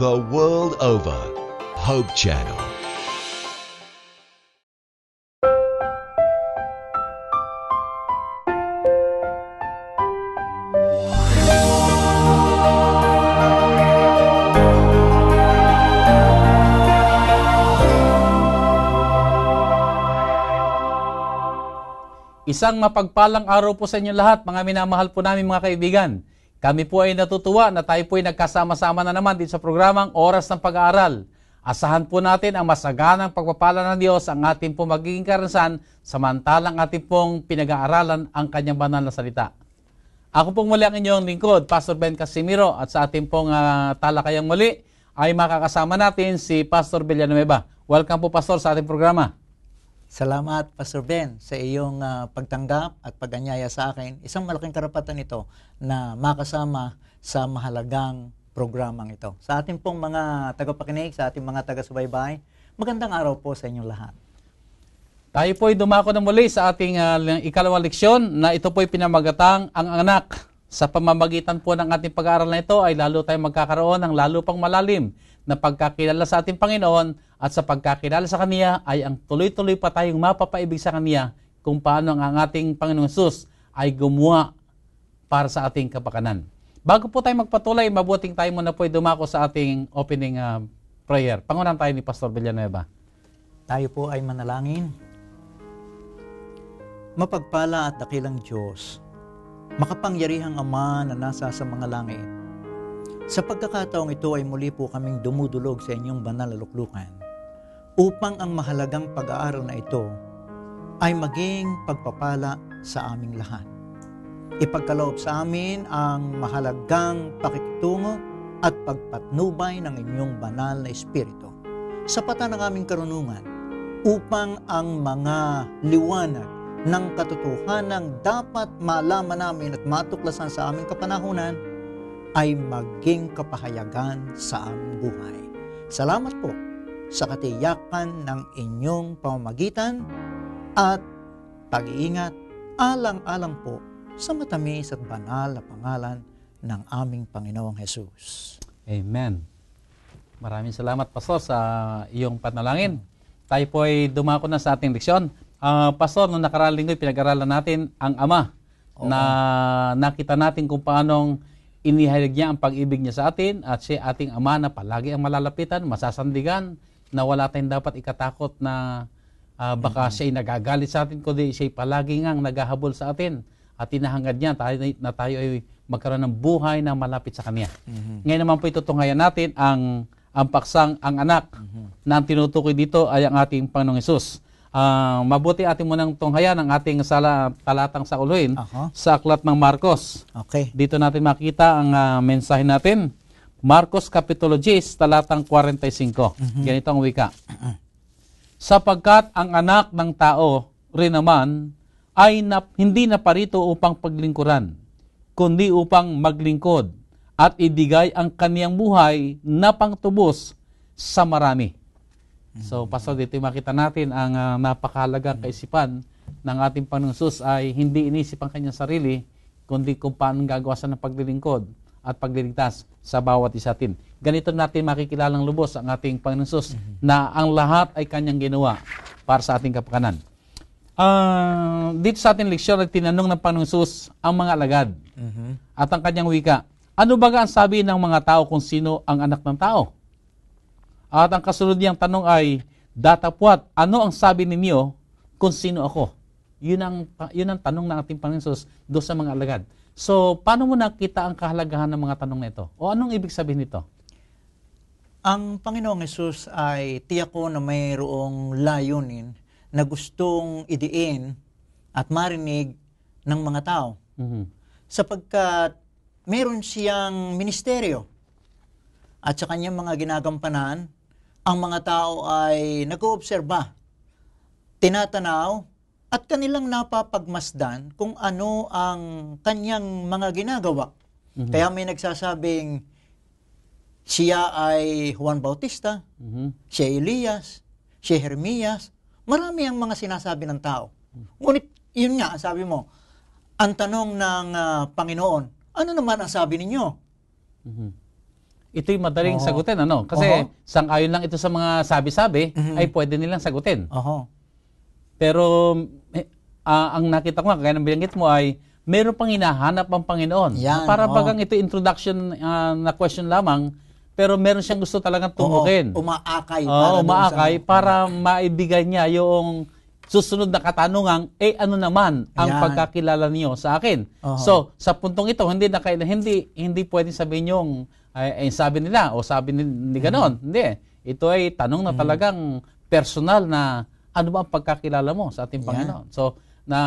the world over. Hope Channel. Isang mapagpalang araw po sa inyo lahat, mga minamahal po namin mga kaibigan. Kami po ay natutuwa na tayo po ay nagkasama-sama na naman dito sa programang Oras ng Pag-aaral. Asahan po natin ang masaganang pagpapala ng Diyos ang ating po magiging karanasan samantalang ating pong pinag-aaralan ang kanyang banal na salita. Ako pong muli ang inyong lingkod, Pastor Ben Casimiro, at sa ating pong uh, talakayang muli ay makakasama natin si Pastor Villanueva. Welcome po, Pastor, sa ating programa. Salamat, Pastor Ben, sa iyong uh, pagtanggap at paganyaya sa akin. Isang malaking karapatan ito na makasama sa mahalagang programang ito. Sa ating pong mga tagapakinig, sa ating mga taga-subaybay, magandang araw po sa inyong lahat. Tayo po ay dumako na muli sa ating uh, ikalawang leksyon na ito po ay pinamagatang ang anak. Sa pamamagitan po ng ating pag-aaral na ito ay lalo tayong magkakaroon ng lalo pang malalim na pagkakilala sa ating Panginoon at sa pagkakilala sa Kanya ay ang tuloy-tuloy pa tayong mapapaibig sa Kanya kung paano ang ating Panginoong Jesus ay gumawa para sa ating kapakanan. Bago po tayo magpatuloy, mabuting tayo muna po dumako sa ating opening uh, prayer. Pangunan tayo ni Pastor Villanueva. Tayo po ay manalangin. Mapagpala at dakilang Diyos, makapangyarihang Ama na nasa sa mga langit, sa pagkakataong ito ay muli po kaming dumudulog sa inyong banal na luklukan upang ang mahalagang pag-aaral na ito ay maging pagpapala sa aming lahat. Ipagkaloob sa amin ang mahalagang pakikitungo at pagpatnubay ng inyong banal na Espiritu. sa Sapatan ng aming karunungan upang ang mga liwanag ng katotohanang dapat malaman namin at matuklasan sa aming kapanahunan – ay maging kapahayagan sa aming buhay. Salamat po sa katiyakan ng inyong pamamagitan at pag-iingat alang-alang po sa matamis at banal na pangalan ng aming Panginoong Hesus. Amen. Maraming salamat, Pastor, sa iyong panalangin. Tayo po ay dumako na sa ating leksyon. Uh, Pastor, noong nakaraang linggo, pinag-aralan natin ang Ama Oo. na nakita natin kung paanong Inihayag niya ang pag-ibig niya sa atin at siya ating ama na palagi ang malalapitan, masasandigan, na wala tayong dapat ikatakot na uh, baka mm-hmm. siya'y nagagalit sa atin, kundi siya ay palagi ngang naghahabol sa atin at tinahangad niya tayo, na tayo ay magkaroon ng buhay na malapit sa Kanya. Mm-hmm. Ngayon naman po itutunghayan natin ang, ang paksang ang anak mm-hmm. na tinutukoy dito ay ang ating Panginoong Yesus uh, mabuti atin mo nang tunghayan ang ating sala, talatang sa uluin uh-huh. sa aklat ng Marcos. Okay. Dito natin makita ang uh, mensahe natin. Marcos Kapitulo 10, talatang 45. Uh-huh. Mhm. Ganito ang wika. Uh-huh. Sapagkat ang anak ng tao rin naman ay na, hindi naparito upang paglingkuran, kundi upang maglingkod at ibigay ang kaniyang buhay na pangtubos sa marami. So, pasal dito makita natin ang uh, ah, napakalagang kaisipan ng ating Panungsus ay hindi inisip ang kanyang sarili, kundi kung paano gagawa sa ng paglilingkod at pagliligtas sa bawat isa atin. Ganito natin makikilalang lubos ang ating Panungsus mm-hmm. na ang lahat ay kanyang ginawa para sa ating kapakanan. Uh, dito sa ating leksyon, tinanong ng Panungsus ang mga alagad mm-hmm. at ang kanyang wika. Ano ba ang sabi ng mga tao kung sino ang anak ng tao? At ang kasunod niyang tanong ay, datapwat, ano ang sabi ninyo kung sino ako? Yun ang, yun ang tanong ng ating Panginoon do sa mga alagad. So, paano mo nakita ang kahalagahan ng mga tanong nito? O anong ibig sabihin nito? Ang Panginoong Yesus ay tiyako na mayroong layunin na gustong idiin at marinig ng mga tao. Mm-hmm. Sapagkat meron siyang ministeryo at sa kanyang mga ginagampanan ang mga tao ay nag-oobserba, tinatanaw, at kanilang napapagmasdan kung ano ang kanyang mga ginagawa. Mm-hmm. Kaya may nagsasabing siya ay Juan Bautista, mm-hmm. siya Elias, si Hermias. Marami ang mga sinasabi ng tao. Mm-hmm. Ngunit yun nga, sabi mo, ang tanong ng uh, Panginoon, ano naman ang sabi ninyo? Mm-hmm ito'y madaling Oo. sagutin. Ano? Kasi Oo. sang-ayon lang ito sa mga sabi-sabi, Mhm. ay pwede nilang sagutin. Oho. Pero eh, ah, ang nakita ko nga, kaya nang bilanggit mo ay meron pang hinahanap ang Panginoon. Yan, Para oo. bagang ito introduction ah, na question lamang, pero meron siyang gusto talaga tumukin. Oo, umaakay. para Oo, doon umaakay sa- para maibigay niya yung susunod na katanungan, eh ano naman ang Yan. pagkakilala niyo sa akin? Oo. So, sa puntong ito, hindi na kaila- hindi hindi pwedeng sabihin yung ay, ay sabi nila o sabi ni, ni mm-hmm. ganon. mm Hindi. Ito ay tanong na mm-hmm. talagang personal na ano ba ang pagkakilala mo sa ating yeah. Panginoon. So, na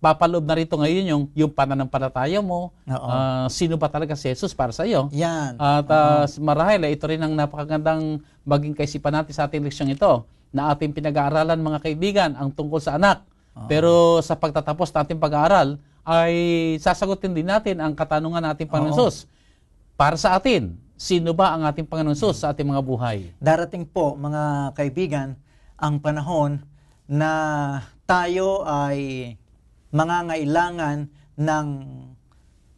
papaloob na rito ngayon yung yung pananampalataya mo. Uh, sino ba talaga si Jesus para sa iyo? Yan. At uh, uh marahil eh, ito rin ang napakagandang maging kaisipan natin sa ating leksyon ito na ating pinag-aaralan mga kaibigan ang tungkol sa anak. Uh-huh. Pero sa pagtatapos natin pag-aaral ay sasagutin din natin ang katanungan natin Panginoon para sa atin. Sino ba ang ating Panginoon Sus sa ating mga buhay? Darating po, mga kaibigan, ang panahon na tayo ay mangangailangan ng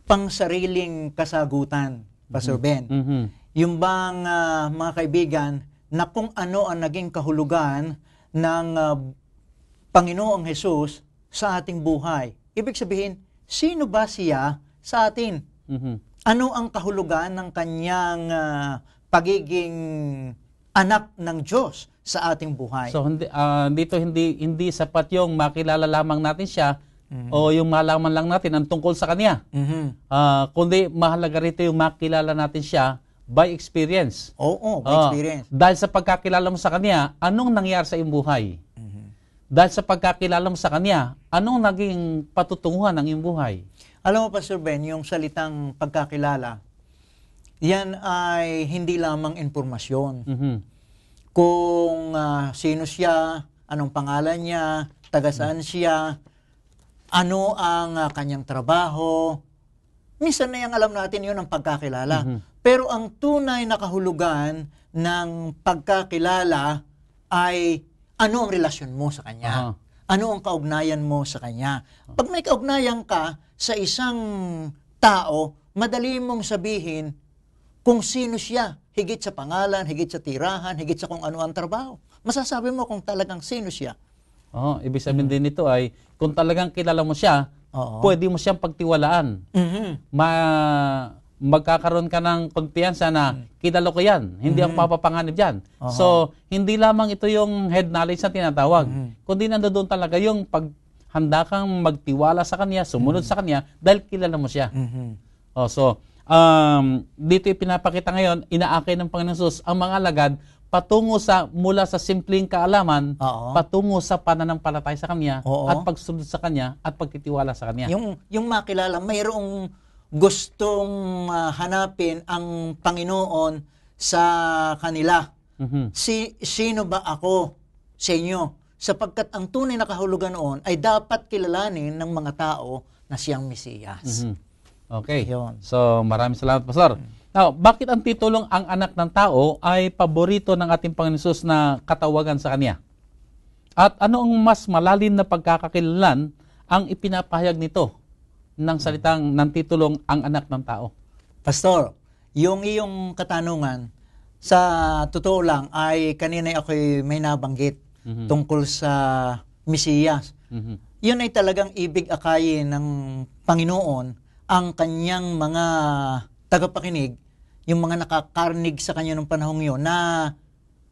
pangsariling kasagutan, Pastor mm-hmm. Ben. Mm-hmm. Yung bang uh, mga kaibigan, na kung ano ang naging kahulugan ng uh, Panginoong Hesus sa ating buhay. Ibig sabihin, sino ba siya sa atin? Mm-hmm. Ano ang kahulugan ng kanyang uh, pagiging anak ng Diyos sa ating buhay? So hindi, uh, dito hindi hindi sapat yung makilala lamang natin siya mm-hmm. o yung malaman lang natin ang tungkol sa kanya. Mm-hmm. Uh, kundi mahalaga rito yung makilala natin siya by experience. Oo, oh, by uh, experience. Dahil sa pagkakilala mo sa kanya, anong nangyari sa iyong buhay? Mm-hmm. Dahil sa pagkakilala mo sa kanya, anong naging patutunguhan ng iyong buhay? Alam mo, Pastor Ben, yung salitang pagkakilala, yan ay hindi lamang impormasyon. Mm-hmm. Kung uh, sino siya, anong pangalan niya, taga mm-hmm. saan mm-hmm. siya, ano ang uh, kanyang trabaho. Minsan na yung alam natin yun ang pagkakilala. Mm-hmm. Pero ang tunay na kahulugan ng pagkakilala ay ano ang relasyon mo sa kanya. Uh-huh. Ano ang kaugnayan mo sa kanya. Pag may kaugnayan ka, sa isang tao, madali mong sabihin kung sino siya, higit sa pangalan, higit sa tirahan, higit sa kung ano ang trabaho. Masasabi mo kung talagang sino siya. Oh, ibig sabihin mm-hmm. din nito ay kung talagang kilala mo siya, Oo. pwede mo siyang pagtiwalaan. Mm-hmm. Ma magkakaroon ka ng kumpiyansa na mm. kilala ko yan, hindi mm-hmm. ako papapanganib diyan. Uh-huh. So, hindi lamang ito yung head knowledge na tinatawag, mm-hmm. kundi nandoon talaga yung pag handa kang magtiwala sa kanya, sumunod mm-hmm. sa kanya dahil kilala mo siya. Mm-hmm. Oh, so um, dito pinapakita ngayon, inaakay ng Panginoon Jesus ang mga lagad patungo sa mula sa simpleng kaalaman Oo. patungo sa pananampalataya sa kanya Oo. at pagsunod sa kanya at pagtitiwala sa kanya. Yung yung makilala mayroong gustong uh, hanapin ang Panginoon sa kanila. Mm-hmm. Si sino ba ako sa inyo? sapagkat ang tunay na kahulugan noon ay dapat kilalanin ng mga tao na siyang Mesiyas. Mm-hmm. Okay. Yun. So, maraming salamat, Pastor. mm Now, bakit ang titulong ang anak ng tao ay paborito ng ating Panginoon na katawagan sa Kanya? At ano ang mas malalim na pagkakakilalan ang ipinapahayag nito ng salitang ng titulong ang anak ng tao? Pastor, yung iyong katanungan, sa totoo lang ay kanina ako'y may nabanggit mm-hmm. tungkol sa Mesiyas. Mm-hmm. Yun ay talagang ibig akayin ng Panginoon ang kanyang mga tagapakinig, yung mga nakakarnig sa kanya ng panahong yun na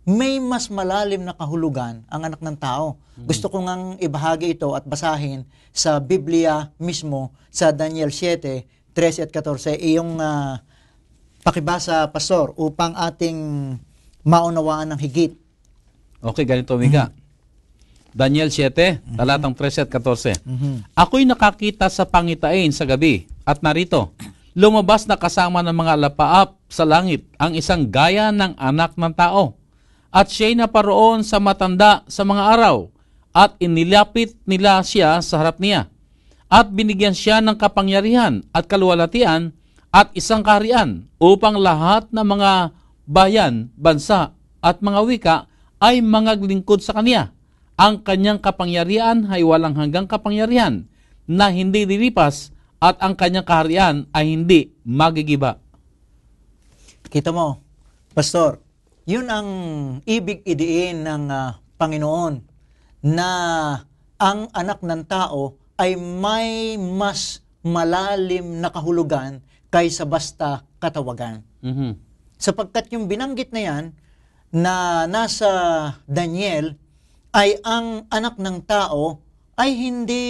may mas malalim na kahulugan ang anak ng tao. Mm-hmm. Gusto ko ngang ibahagi ito at basahin sa Biblia mismo sa Daniel 7, 13 at 14. Iyong uh, pakibasa, Pastor, upang ating maunawaan ng higit Okay, ganito wika. Mm-hmm. Daniel 7, mm-hmm. talatang 13 at 14. Mm-hmm. Ako'y nakakita sa pangitain sa gabi at narito, lumabas na kasama ng mga lapaap sa langit ang isang gaya ng anak ng tao. At siya'y naparoon sa matanda sa mga araw at inilapit nila siya sa harap niya. At binigyan siya ng kapangyarihan at kaluwalatian at isang kaharian upang lahat ng mga bayan, bansa at mga wika ay mangaglingkod sa Kanya. Ang Kanyang kapangyarihan ay walang hanggang kapangyarihan na hindi lilipas at ang Kanyang kaharian ay hindi magigiba. Kita mo, Pastor, yun ang ibig idiin ng uh, Panginoon na ang anak ng tao ay may mas malalim na kahulugan kaysa basta katawagan. Mm-hmm. Sapagkat yung binanggit na yan na nasa Daniel ay ang anak ng tao ay hindi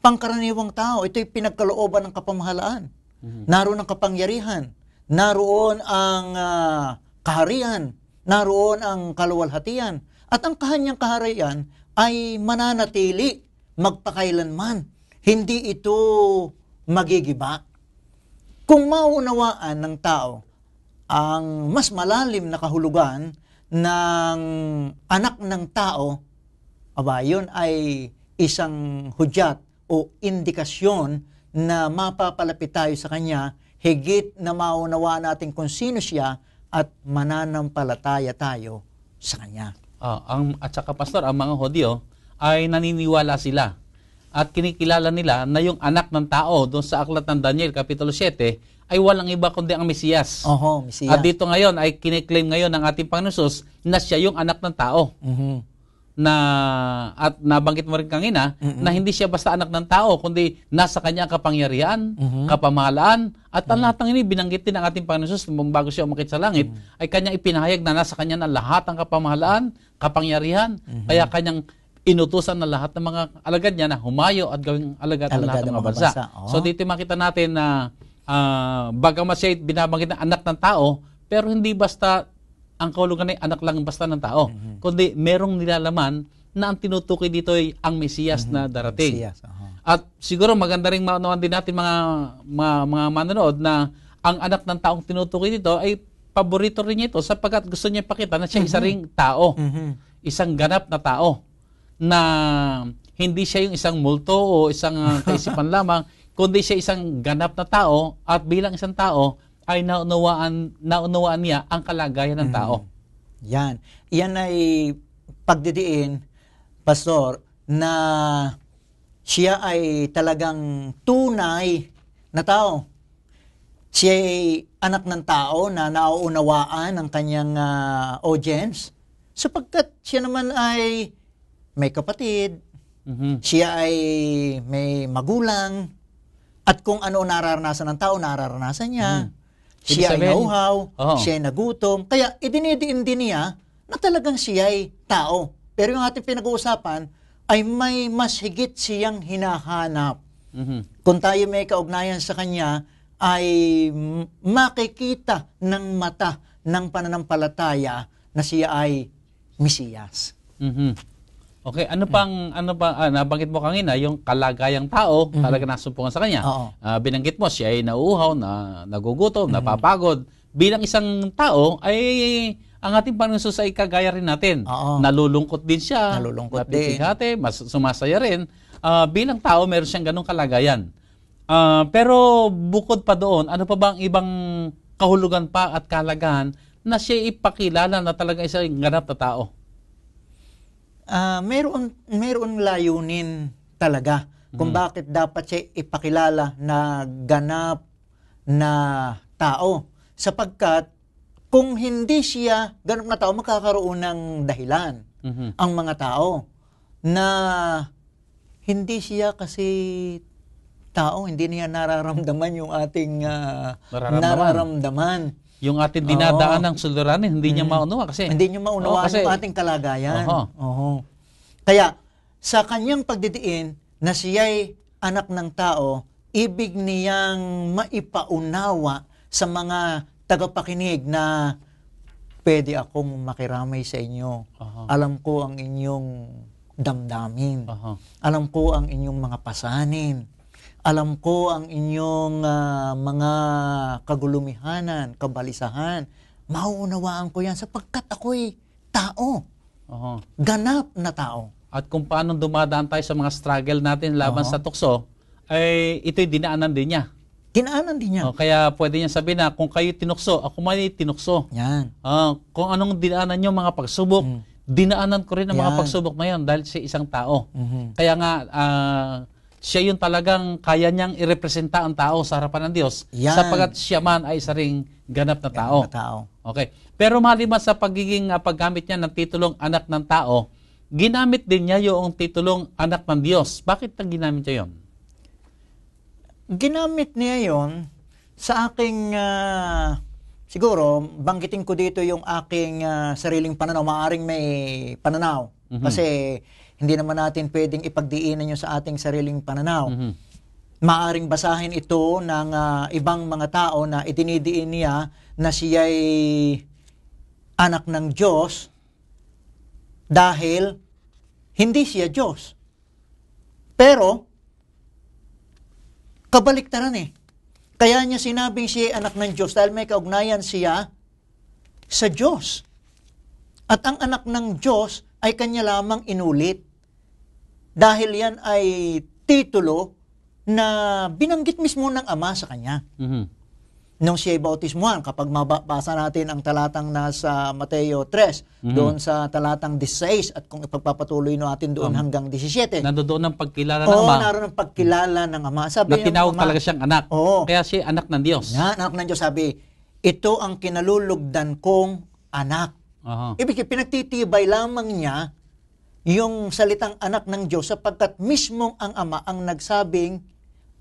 pangkaraniwang tao. Ito'y pinagkalooban ng kapamahalaan. Mm-hmm. Naroon ang kapangyarihan. Naroon ang uh, kaharian. Naroon ang kaluwalhatian. At ang kanyang kaharian ay mananatili magpakailanman. Hindi ito magigiba. Kung maunawaan ng tao ang mas malalim na kahulugan ng anak ng tao, aba, yun ay isang hudyat o indikasyon na mapapalapit tayo sa Kanya, higit na maunawa natin kung sino siya at mananampalataya tayo sa Kanya. Ah, ang, at saka, Pastor, ang mga Hodyo ay naniniwala sila at kinikilala nila na yung anak ng tao doon sa aklat ng Daniel Kapitulo 7 ay walang iba kundi ang Mesiyas. Oho, Mesiyas. At dito ngayon ay kiniklaim ngayon ng ating Panginoon na siya yung anak ng tao. Mm-hmm na at nabanggit mo rin kanina mm-hmm. na hindi siya basta anak ng tao kundi nasa kanya ang kapangyarihan, mm-hmm. kapamahalaan at ang mm-hmm. lahat ng ini binanggit din ng ating Panginoon Jesus bago siya umakyat sa langit mm-hmm. ay kanya ipinahayag na nasa kanya na lahat ang kapamahalaan, kapangyarihan mm-hmm. kaya kanyang inutusan na lahat ng mga alagad niya na humayo at gawing alagad, alagad ng lahat ng mga bansa. bansa. Oh. So dito makita natin na uh, uh, bagamat siya binabanggit na anak ng tao, pero hindi basta ang kaulungan ay anak lang basta ng tao, mm-hmm. kundi merong nilalaman na ang tinutukoy dito ay ang Mesiyas mm-hmm. na darating. Mesiyas, uh-huh. At siguro maganda rin maunawan din natin mga, mga, mga manonood na ang anak ng taong tinutukoy dito ay paborito rin niya ito sapagkat gusto niya pakita na siya mm-hmm. isa ring tao. Mm-hmm. Isang ganap na tao na hindi siya yung isang multo o isang ah, kaisipan lamang kundi siya isang ganap na tao at bilang isang tao ay naunawaan, naunawaan niya ang kalagayan ng mm. tao. Mm. Yan. Yan ay pagdidiin, Pastor, na siya ay talagang tunay na tao. Siya ay anak ng tao na nauunawaan ang kanyang uh, audience sapagkat siya naman ay may kapatid, mm-hmm. siya ay may magulang, at kung ano nararanasan ng tao, nararanasan niya. Hmm. Siya ay nauhaw, oh. siya ay nagutom. Kaya idinidiin din niya na talagang siya ay tao. Pero yung ating pinag-uusapan ay may mas higit siyang hinahanap. Mm-hmm. Kung tayo may kaugnayan sa kanya, ay makikita ng mata ng pananampalataya na siya ay Mesiyas. Mm-hmm. Okay, ano pang hmm. ano pa ah, nabanggit mo kanina yung kalagayang tao, mm-hmm. talaga nasumpungan sa kanya. Oo. Uh, binanggit mo siya ay nauuhaw, na nagugutom, mm-hmm. napapagod. Bilang isang tao ay ang ating panunso sa ikagaya rin natin. Oo. Nalulungkot din siya. Nalulungkot din. mas sumasaya rin. Uh, bilang tao, meron siyang ganong kalagayan. Uh, pero bukod pa doon, ano pa bang ibang kahulugan pa at kalagahan na siya ipakilala na talaga isang ganap na tao? uh, mayroon, mayroon layunin talaga kung mm. bakit dapat siya ipakilala na ganap na tao. Sapagkat kung hindi siya ganap na tao, magkakaroon ng dahilan mm-hmm. ang mga tao na hindi siya kasi tao, hindi niya nararamdaman yung ating uh, nararamdaman. nararamdaman yung ating dinadaan ng suliranin, hindi mm. niya mm-hmm. maunawa kasi hindi niya maunawaan oh, kasi, yung ating kalagayan. Oo. Uh-huh. Uh-huh. Kaya sa kanyang pagdidiin na siya'y anak ng tao, ibig niyang maipaunawa sa mga tagapakinig na pwede akong makiramay sa inyo. Uh-huh. Alam ko ang inyong damdamin. Uh-huh. Alam ko ang inyong mga pasanin. Alam ko ang inyong uh, mga kagulumihanan, kabalisahan. Mauunawaan ko yan sapagkat ako'y tao. Uh-huh. Ganap na tao. At kung paano dumadaan tayo sa mga struggle natin laban uh-huh. sa tukso, ay ito'y dinaanan din niya. Dinaanan din niya. O, kaya pwede niya sabihin na kung kayo tinukso, ako man ay tinukso. Yan. Uh, kung anong dinaanan niyo mga pagsubok, mm. dinaanan ko rin ang Yan. mga pagsubok na yan dahil sa isang tao. Mm-hmm. Kaya nga, uh, siya yung talagang kaya niyang irepresenta ang tao sa harapan ng Diyos Yan. sapagat siya man ay isa ganap na tao. Ganap na tao. Okay. Pero maliban sa pagiging uh, paggamit niya ng titulong anak ng tao, ginamit din niya yung titulong anak ng Diyos. Bakit ang ginamit niya yon? Ginamit niya yon sa aking uh, siguro banggitin ko dito yung aking uh, sariling pananaw, maaring may pananaw. Mm-hmm. Kasi hindi naman natin pwedeng ipagdiinan yun sa ating sariling pananaw. Mm-hmm. Maaring basahin ito ng uh, ibang mga tao na itinidiin niya na siya'y anak ng Diyos dahil hindi siya Diyos. Pero, kabaliktaran eh. Kaya niya sinabing siya anak ng Diyos dahil may kaugnayan siya sa Diyos. At ang anak ng Diyos ay kanya lamang inulit. Dahil yan ay titulo na binanggit mismo ng ama sa kanya. Mm-hmm. Nung siya ay bautismuhan, kapag mababasa natin ang talatang nasa Mateo 3, mm-hmm. doon sa talatang 16, at kung ipagpapatuloy natin doon um, hanggang 17. Nandoon ang pagkilala ng ama. Oo, naroon ang pagkilala ng ama. Sabi na tinawag talaga siyang anak. Oo. Kaya siya anak ng Diyos. Na, anak ng Diyos. Sabi, ito ang kinalulugdan kong anak. Uh-huh. Ibig sabihin, pinagtitibay lamang niya yung salitang anak ng Diyos sapagkat mismong ang ama ang nagsabing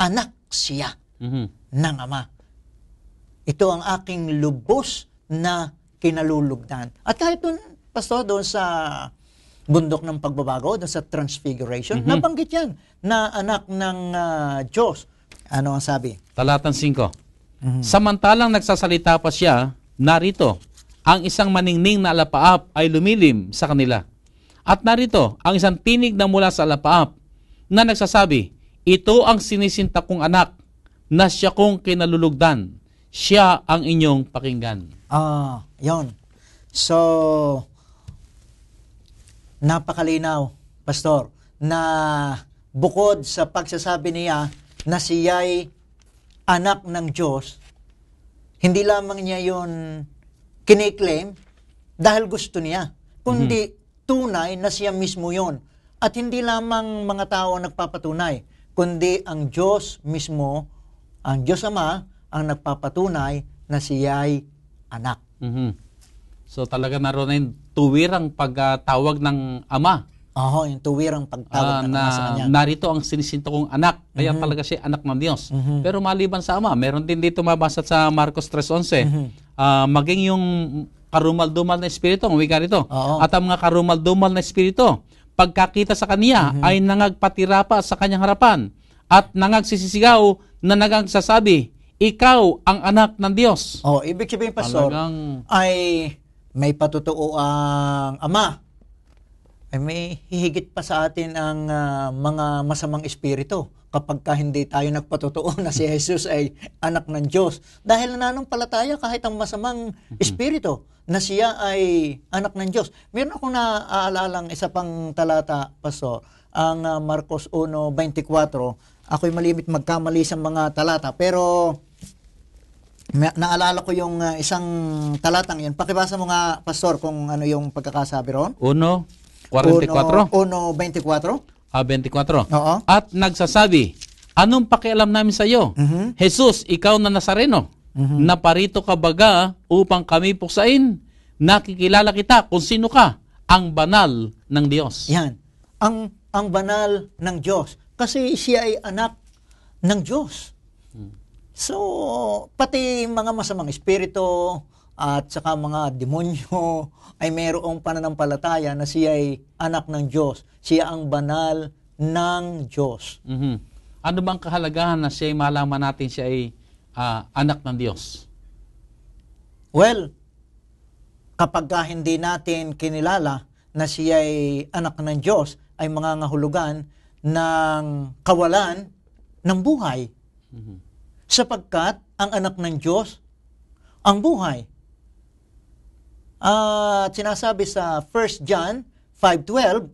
anak siya mm-hmm. ng ama. Ito ang aking lubos na kinalulugdan. At kahit doon, Pastor, doon sa bundok ng pagbabago, doon sa transfiguration, mm-hmm. nabanggit yan na anak ng uh, Diyos. Ano ang sabi? Talatan 5. Mm-hmm. Samantalang nagsasalita pa siya, narito, ang isang maningning na alapaap ay lumilim sa kanila at narito ang isang tinig na mula sa lapaap na nagsasabi, Ito ang sinisinta kong anak na siya kong kinalulugdan. Siya ang inyong pakinggan. Ah, uh, yon. So, napakalinaw, Pastor, na bukod sa pagsasabi niya na siya'y anak ng Diyos, hindi lamang niya yon kiniklaim dahil gusto niya, kundi mm-hmm tunay na siya mismo yon. At hindi lamang mga tao ang nagpapatunay, kundi ang Diyos mismo, ang Diyos Ama, ang nagpapatunay na siya ay anak. Mm-hmm. So talaga naroon na yung tuwirang pagtawag ng Ama. Oo, yung tuwirang pagtawag uh, ng na, Ama sa kanya. Narito ang sinisinto kong anak, kaya mm-hmm. talaga siya anak ng Diyos. Mm-hmm. Pero maliban sa Ama, meron din dito mabasa sa Marcos 3.11, mm-hmm. uh, maging yung karumaldumal na espiritu, ang wika rito. Oo. At ang mga karumaldumal na espiritu, pagkakita sa kaniya mm-hmm. ay nangagpatira pa sa kanyang harapan at nangagsisisigaw na nagagsasabi, ikaw ang anak ng Diyos. Oh, ibig sabihin, Pastor, Talagang... ay may ang ama ay may hihigit pa sa atin ang uh, mga masamang espiritu kapag ka hindi tayo nagpatotoo na si Jesus ay anak ng Diyos. Dahil nananampalataya kahit ang masamang espiritu na siya ay anak ng Diyos. Meron akong naaalalang isa pang talata, Pastor, ang ah, Marcos 1.24. Ako'y malimit magkamali sa mga talata, pero naalala ko yung ah, isang talatang yun. Pakibasa mo nga, Pastor, kung ano yung pagkakasabi ron. Uno, 44? 24. Ah, 24. Oo. At nagsasabi, anong pakialam namin sa iyo? Mhm. Jesus, ikaw na Nazareno, mhm. naparito ka baga upang kami puksain? Nakikilala kita kung sino ka, ang banal ng Diyos. Yan. Ang, ang banal ng Diyos. Kasi siya ay anak ng Diyos. Hmm. So, pati mga masamang espiritu, at saka mga demonyo ay mayroong pananampalataya na siya ay anak ng Diyos. Siya ang banal ng Diyos. Mm-hmm. Ano bang kahalagahan na siya ay malaman natin siya ay uh, anak ng Diyos? Well, kapag hindi natin kinilala na siya ay anak ng Diyos, ay mga ngahulugan ng kawalan ng buhay. Mm-hmm. Sapagkat ang anak ng Diyos, ang buhay uh, ah, at sinasabi sa 1 John 5.12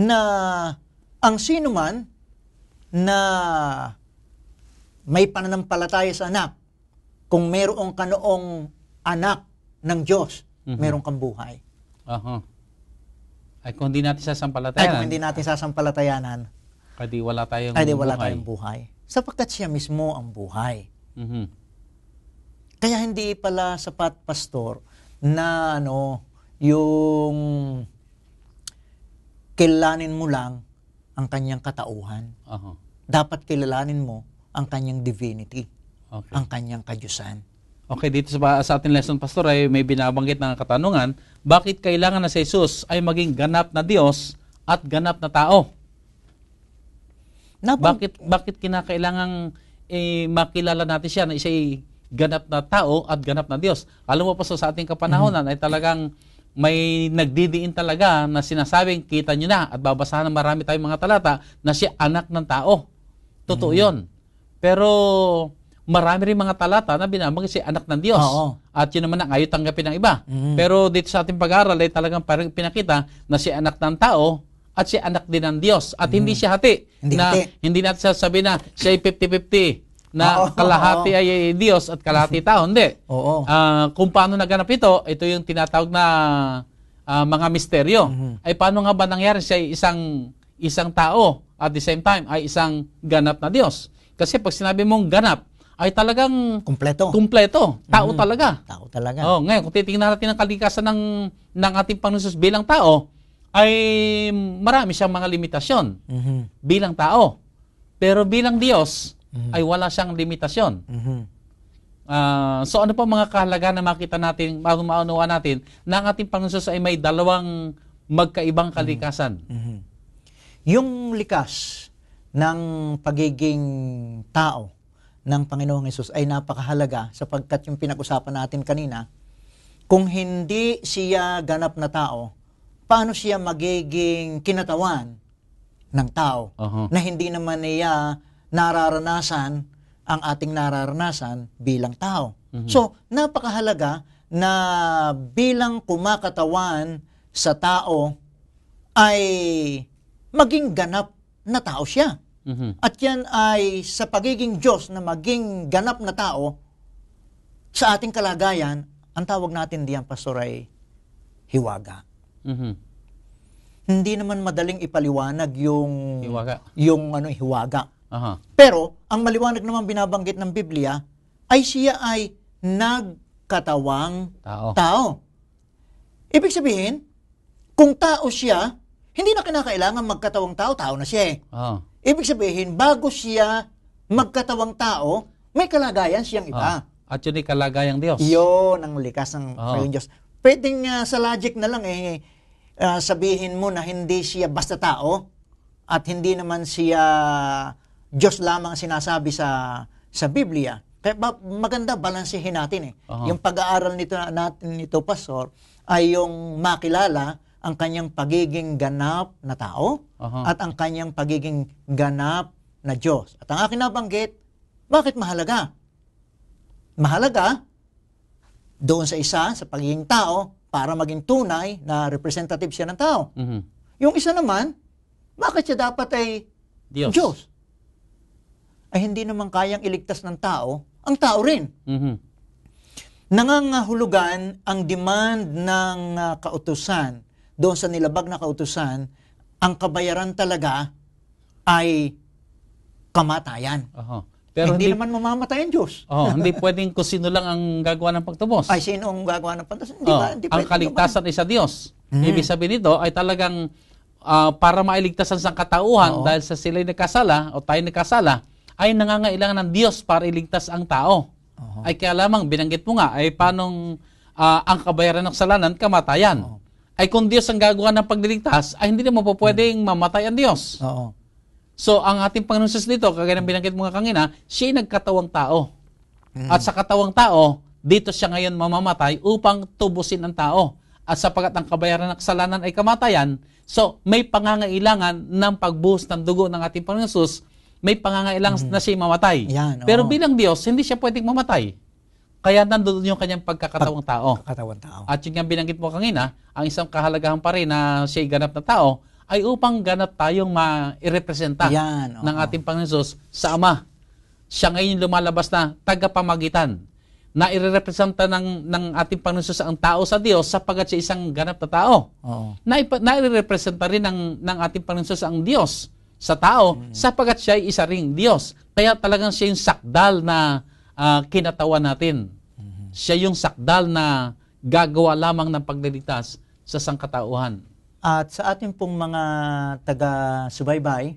na ang sino man na may pananampalataya sa anak, kung mayroong kanoong anak ng Diyos, mm-hmm. meron kang buhay. Aha. Uh-huh. Ay kung hindi natin sasampalatayanan. Ay kung hindi natin sasampalatayanan. Ay di wala tayong ay, di wala buhay. tayong buhay. Sapagkat siya mismo ang buhay. Mm-hmm. Kaya hindi pala sapat, Pastor, na ano, yung kilalanin mo lang ang kanyang katauhan. Uh-huh. Dapat kilalanin mo ang kanyang divinity, okay. ang kanyang kajusan. Okay, dito sa, sa ating lesson, Pastor, ay may binabanggit ng katanungan, bakit kailangan na si Jesus ay maging ganap na Diyos at ganap na tao? Nabang... Bakit, bakit kinakailangang eh, makilala natin siya na siya ganap na tao at ganap na Diyos. Alam mo po so, sa ating kapanahonan mm-hmm. ay talagang may nagdidiin talaga na sinasabing kita nyo na at babasahan ng marami tayong mga talata na siya anak ng tao. Totoo mm-hmm. yon. Pero marami rin mga talata na binabanggit si anak ng Diyos. Oo. At yun naman ang ayaw tanggapin ng iba. Mm-hmm. Pero dito sa ating pag-aaral ay talagang pinakita na si anak ng tao at si anak din ng Diyos. At mm-hmm. hindi siya hati. Hindi na, hati. Hindi natin sasabihin na siya ay 50-50 na oo, kalahati oo. ay Diyos at kalahati tao. Hindi. Oo. Uh, kung paano naganap ito, ito yung tinatawag na uh, mga misteryo. Mm-hmm. Ay paano nga ba nangyari siya ay isang isang tao at the same time ay isang ganap na Diyos? Kasi pag sinabi mong ganap, ay talagang kumpleto. Kumpleto. Tao mm-hmm. talaga. Tao talaga. Oh, ngayon kung titingnan natin ang kalikasan ng ng ating Panginoon bilang tao, ay marami siyang mga limitasyon mm-hmm. bilang tao. Pero bilang Diyos, mm-hmm. ay wala siyang limitasyon. Mm-hmm. Uh, so ano pa mga kahalaga na makita natin, maunawa natin na ang ating Panginoon ay may dalawang magkaibang mm-hmm. kalikasan. Mm-hmm. Yung likas ng pagiging tao ng Panginoong Yesus ay napakahalaga sapagkat yung pinag-usapan natin kanina, kung hindi siya ganap na tao, paano siya magiging kinatawan ng tao uh-huh. na hindi naman niya nararanasan ang ating nararanasan bilang tao. Mm-hmm. So, napakahalaga na bilang kumakatawan sa tao ay maging ganap na tao siya. Mm-hmm. At yan ay sa pagiging Diyos na maging ganap na tao sa ating kalagayan, ang tawag natin diyan, Pastor, ay hiwaga. Mm-hmm. Hindi naman madaling ipaliwanag yung hiwaga. yung ano hiwaga. Aha. Pero, ang maliwanag naman binabanggit ng Biblia, ay siya ay nagkatawang tao. tao. Ibig sabihin, kung tao siya, hindi na kinakailangan magkatawang tao, tao na siya eh. Oh. Ibig sabihin, bago siya magkatawang tao, may kalagayan siyang iba. Oh. At yun ay kalagayang Diyos. Yun ang likas ng oh. Panginoon Diyos. Pwedeng uh, sa logic na lang eh, uh, sabihin mo na hindi siya basta tao at hindi naman siya Diyos lamang sinasabi sa sa Biblia. Kaya maganda balansehin natin eh. Uh-huh. Yung pag-aaral nito natin nito pastor ay yung makilala ang kanyang pagiging ganap na tao uh-huh. at ang kanyang pagiging ganap na Diyos. At ang akin nabanggit, bakit mahalaga? Mahalaga doon sa isa sa pagiging tao para maging tunay na representative siya ng tao. Mm-hmm. Yung isa naman, bakit siya dapat ay Diyos? Diyos? ay hindi naman kayang iligtas ng tao, ang tao rin. Mm-hmm. Nangangahulugan ang demand ng uh, kautusan, doon sa nilabag na kautusan, ang kabayaran talaga ay kamatayan. Uh-huh. Pero hindi, hindi naman mamamatay ang Diyos. Oh, hindi pwedeng kung sino lang ang gagawa ng pagtubos. Ay, sino ang gagawa ng pagtubos? Hindi oh, ba? Hindi ang kaligtasan ay sa Diyos. Hmm. Ibig sabihin nito ay talagang uh, para mailigtasan ang katauhan Oo. dahil sa sila'y nagkasala o tayo nagkasala, ay nangangailangan ng Diyos para iligtas ang tao. Uh-huh. Ay kaya lamang, binanggit mo nga, ay panong uh, ah, ang kabayaran ng kasalanan, kamatayan. Uh-huh. Ay kung Diyos ang gagawa ng pagliligtas, ay hindi naman po pwedeng uh-huh. mamatay ang Diyos. Uh-huh. So, ang ating Panginoon dito, kagaya ng binanggit mga kangina, siya ay nagkatawang tao. Uh-huh. At sa katawang tao, dito siya ngayon mamamatay upang tubusin ang tao. At sapagat ang kabayaran ng kasalanan ay kamatayan, so may pangangailangan ng pagbuhos ng dugo ng ating Panginoon Jesus may pangangailang mm-hmm. na siya mamatay. Yan, Pero oo. bilang Diyos, hindi siya pwedeng mamatay. Kaya nandoon yung kanyang pagkakatawang tao. Pagkakatawang tao. At yung binanggit mo kanina, ang isang kahalagahan pa rin na siya ganap na tao ay upang ganap tayong ma-representa ng ating Panginoon sa Ama. Siya ngayon lumalabas na tagapamagitan na irerepresenta ng ng ating Panginoon ang tao sa Diyos sapagat siya isang ganap na tao. Oo. Na, na irerepresenta rin ng ng ating Panginoon ang Diyos sa tao mm sapagat siya ay isa ring Diyos. Kaya talagang siya yung sakdal na uh, kinatawa natin. Siya yung sakdal na gagawa lamang ng pagliligtas sa sangkatauhan. At sa ating pong mga taga-subaybay,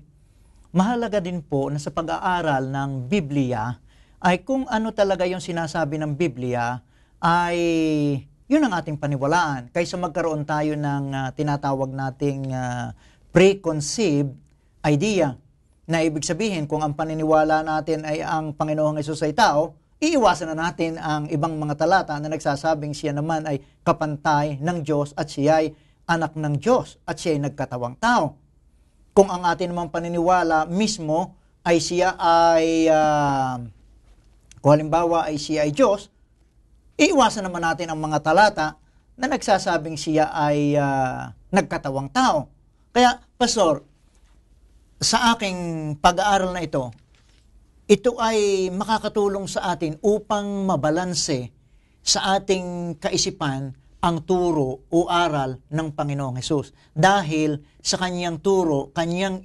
mahalaga din po na sa pag-aaral ng Biblia ay kung ano talaga yung sinasabi ng Biblia ay yun ang ating paniwalaan. Kaysa magkaroon tayo ng uh, tinatawag nating uh, preconceived idea na ibig sabihin kung ang paniniwala natin ay ang Panginoong Yesus ay tao, iiwasan na natin ang ibang mga talata na nagsasabing siya naman ay kapantay ng Diyos at siya ay anak ng Diyos at siya ay nagkatawang tao. Kung ang atin namang paniniwala mismo ay siya ay, uh, kung halimbawa ay siya ay Diyos, iiwasan naman natin ang mga talata na nagsasabing siya ay uh, nagkatawang tao. Kaya, Pastor, sa aking pag-aaral na ito, ito ay makakatulong sa atin upang mabalanse sa ating kaisipan ang turo o aral ng Panginoong Hesus. Dahil sa kanyang turo, kanyang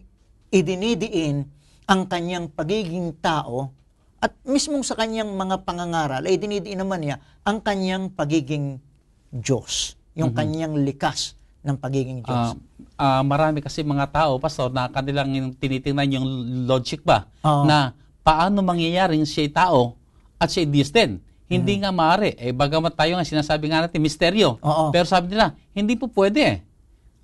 idinidiin ang kanyang pagiging tao at mismong sa kanyang mga pangangaral ay dinidiin naman niya ang kanyang pagiging Diyos, yung mm-hmm. kanyang likas ng pagiging Diyos? Uh, uh, marami kasi mga tao, Pastor, na kanilang tinitingnan yung logic ba? Uh-huh. Na paano mangyayaring siya'y tao at siya'y distant? Hindi hmm. nga maaari. Eh, bagamat tayo nga sinasabi nga natin, misteryo. Uh-huh. Pero sabi nila, hindi po pwede eh.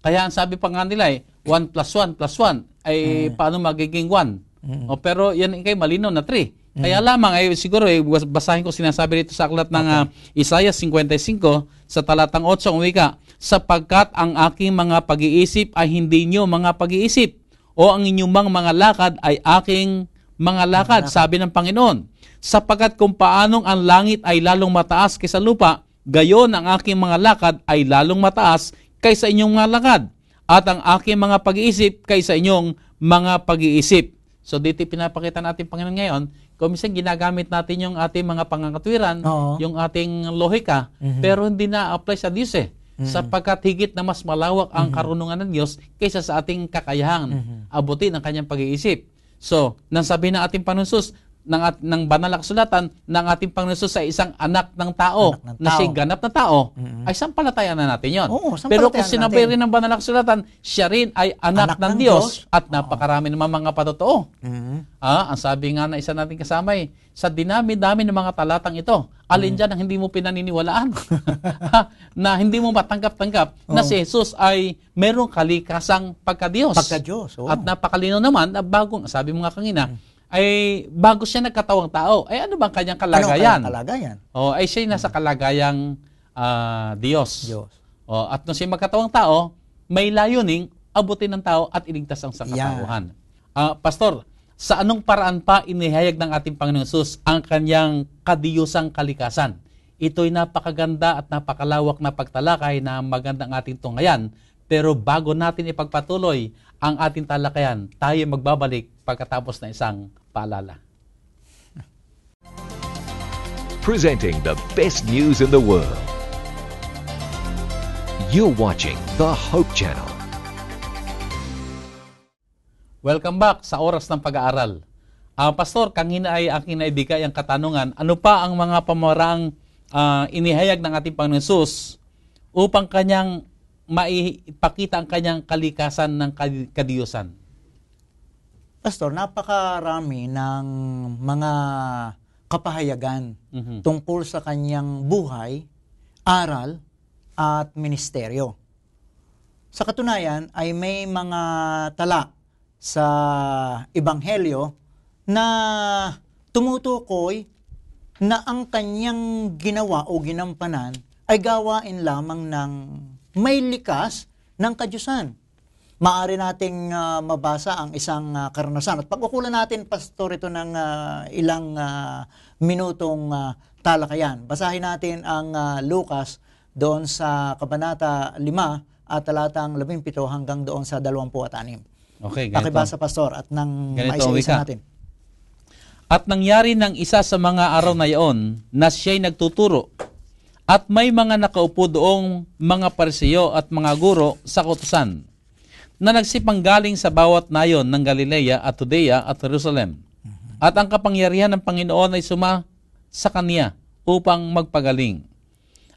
Kaya ang sabi pa nga nila eh, 1 plus 1 plus 1 ay hmm. paano magiging 1? Hmm. O, pero yan kay malino na 3. Mm. Kaya lamang ay eh, siguro eh, ay, basahin ko sinasabi dito sa aklat ng okay. uh, Isaiah 55 sa talatang 8 ang wika, sapagkat ang aking mga pag-iisip ay hindi niyo mga pag-iisip o ang inyong mga, mga lakad ay aking mga lakad, mga lakad, sabi ng Panginoon. Sapagkat kung paanong ang langit ay lalong mataas kaysa lupa, gayon ang aking mga lakad ay lalong mataas kaysa inyong mga lakad at ang aking mga pag-iisip kaysa inyong mga pag-iisip. So dito pinapakita natin Panginoon ngayon kung minsan ginagamit natin yung ating mga pangangatwiran, Oo. yung ating lohika, mm-hmm. pero hindi na-apply sa Diyos eh. Mm-hmm. Sapagkat higit na mas malawak ang mm-hmm. karunungan ng Diyos kaysa sa ating kakayahan mm-hmm. abutin ang kanyang pag-iisip. So, nang sabi ng ating panunsos, ng, at, ng banal na kasulatan ng ating Panginoon sa isang anak ng tao, anak ng tao. na siya ganap na tao, mm-hmm. ay sampalataya na natin yon. Pero kung sinabi natin? rin ng banal na kasulatan, siya rin ay anak, anak ng, ng Diyos, Diyos at napakarami naman mga patotoo. Mm-hmm. Ah, ang sabi nga na isa nating kasama ay, eh, sa dinami-dami ng mga talatang ito, alin mm-hmm. dyan ang hindi mo pinaniniwalaan? Ah, na hindi mo matanggap-tanggap Oo. na si Jesus ay merong kalikasang pagka-Diyos. Pagka-Diyos. Oo. At napakalino naman, na bagong, sabi mga kangina, mm-hmm ay bago siya nagkatawang tao, ay ano bang kanyang kalagayan? Ano kalagayan? O, ay siya nasa kalagayang uh, Diyos. Diyos. O, at nung siya magkatawang tao, may layuning abutin ng tao at iligtas ang sangkatauhan. Yeah. Uh, Pastor, sa anong paraan pa inihayag ng ating Panginoon Jesus ang kanyang kadiyusang kalikasan? Ito'y napakaganda at napakalawak na pagtalakay na maganda ang ating tunghayan. Pero bago natin ipagpatuloy ang ating talakayan, tayo magbabalik pagkatapos na isang paalala. Presenting the best news in the world. You're watching the Hope Channel. Welcome back sa oras ng pag-aaral. Uh, Pastor, kanina ay aking naibigay ang katanungan, ano pa ang mga pamaraang uh, inihayag ng ating Panginoon upang kanyang maipakita ang kanyang kalikasan ng kadiyusan? Pastor, napakarami ng mga kapahayagan mm-hmm. tungkol sa kanyang buhay, aral, at ministeryo. Sa katunayan ay may mga tala sa ebanghelyo na tumutukoy na ang kanyang ginawa o ginampanan ay gawain lamang ng may likas ng kadyusan maaari nating uh, mabasa ang isang uh, karanasan. At pag-ukulan natin, Pastor, ito ng uh, ilang uh, minutong uh, talakayan. Basahin natin ang uh, Lucas doon sa Kabanata 5 at talatang 17 hanggang doon sa 26. Okay, ganito. Pakibasa, Pastor, at nang maisa natin. At nangyari ng isa sa mga araw na iyon na siya'y nagtuturo at may mga nakaupo doong mga parisiyo at mga guro sa kutusan na nagsipang galing sa bawat nayon ng Galilea at Judea at Jerusalem. At ang kapangyarihan ng Panginoon ay suma sa kanya upang magpagaling.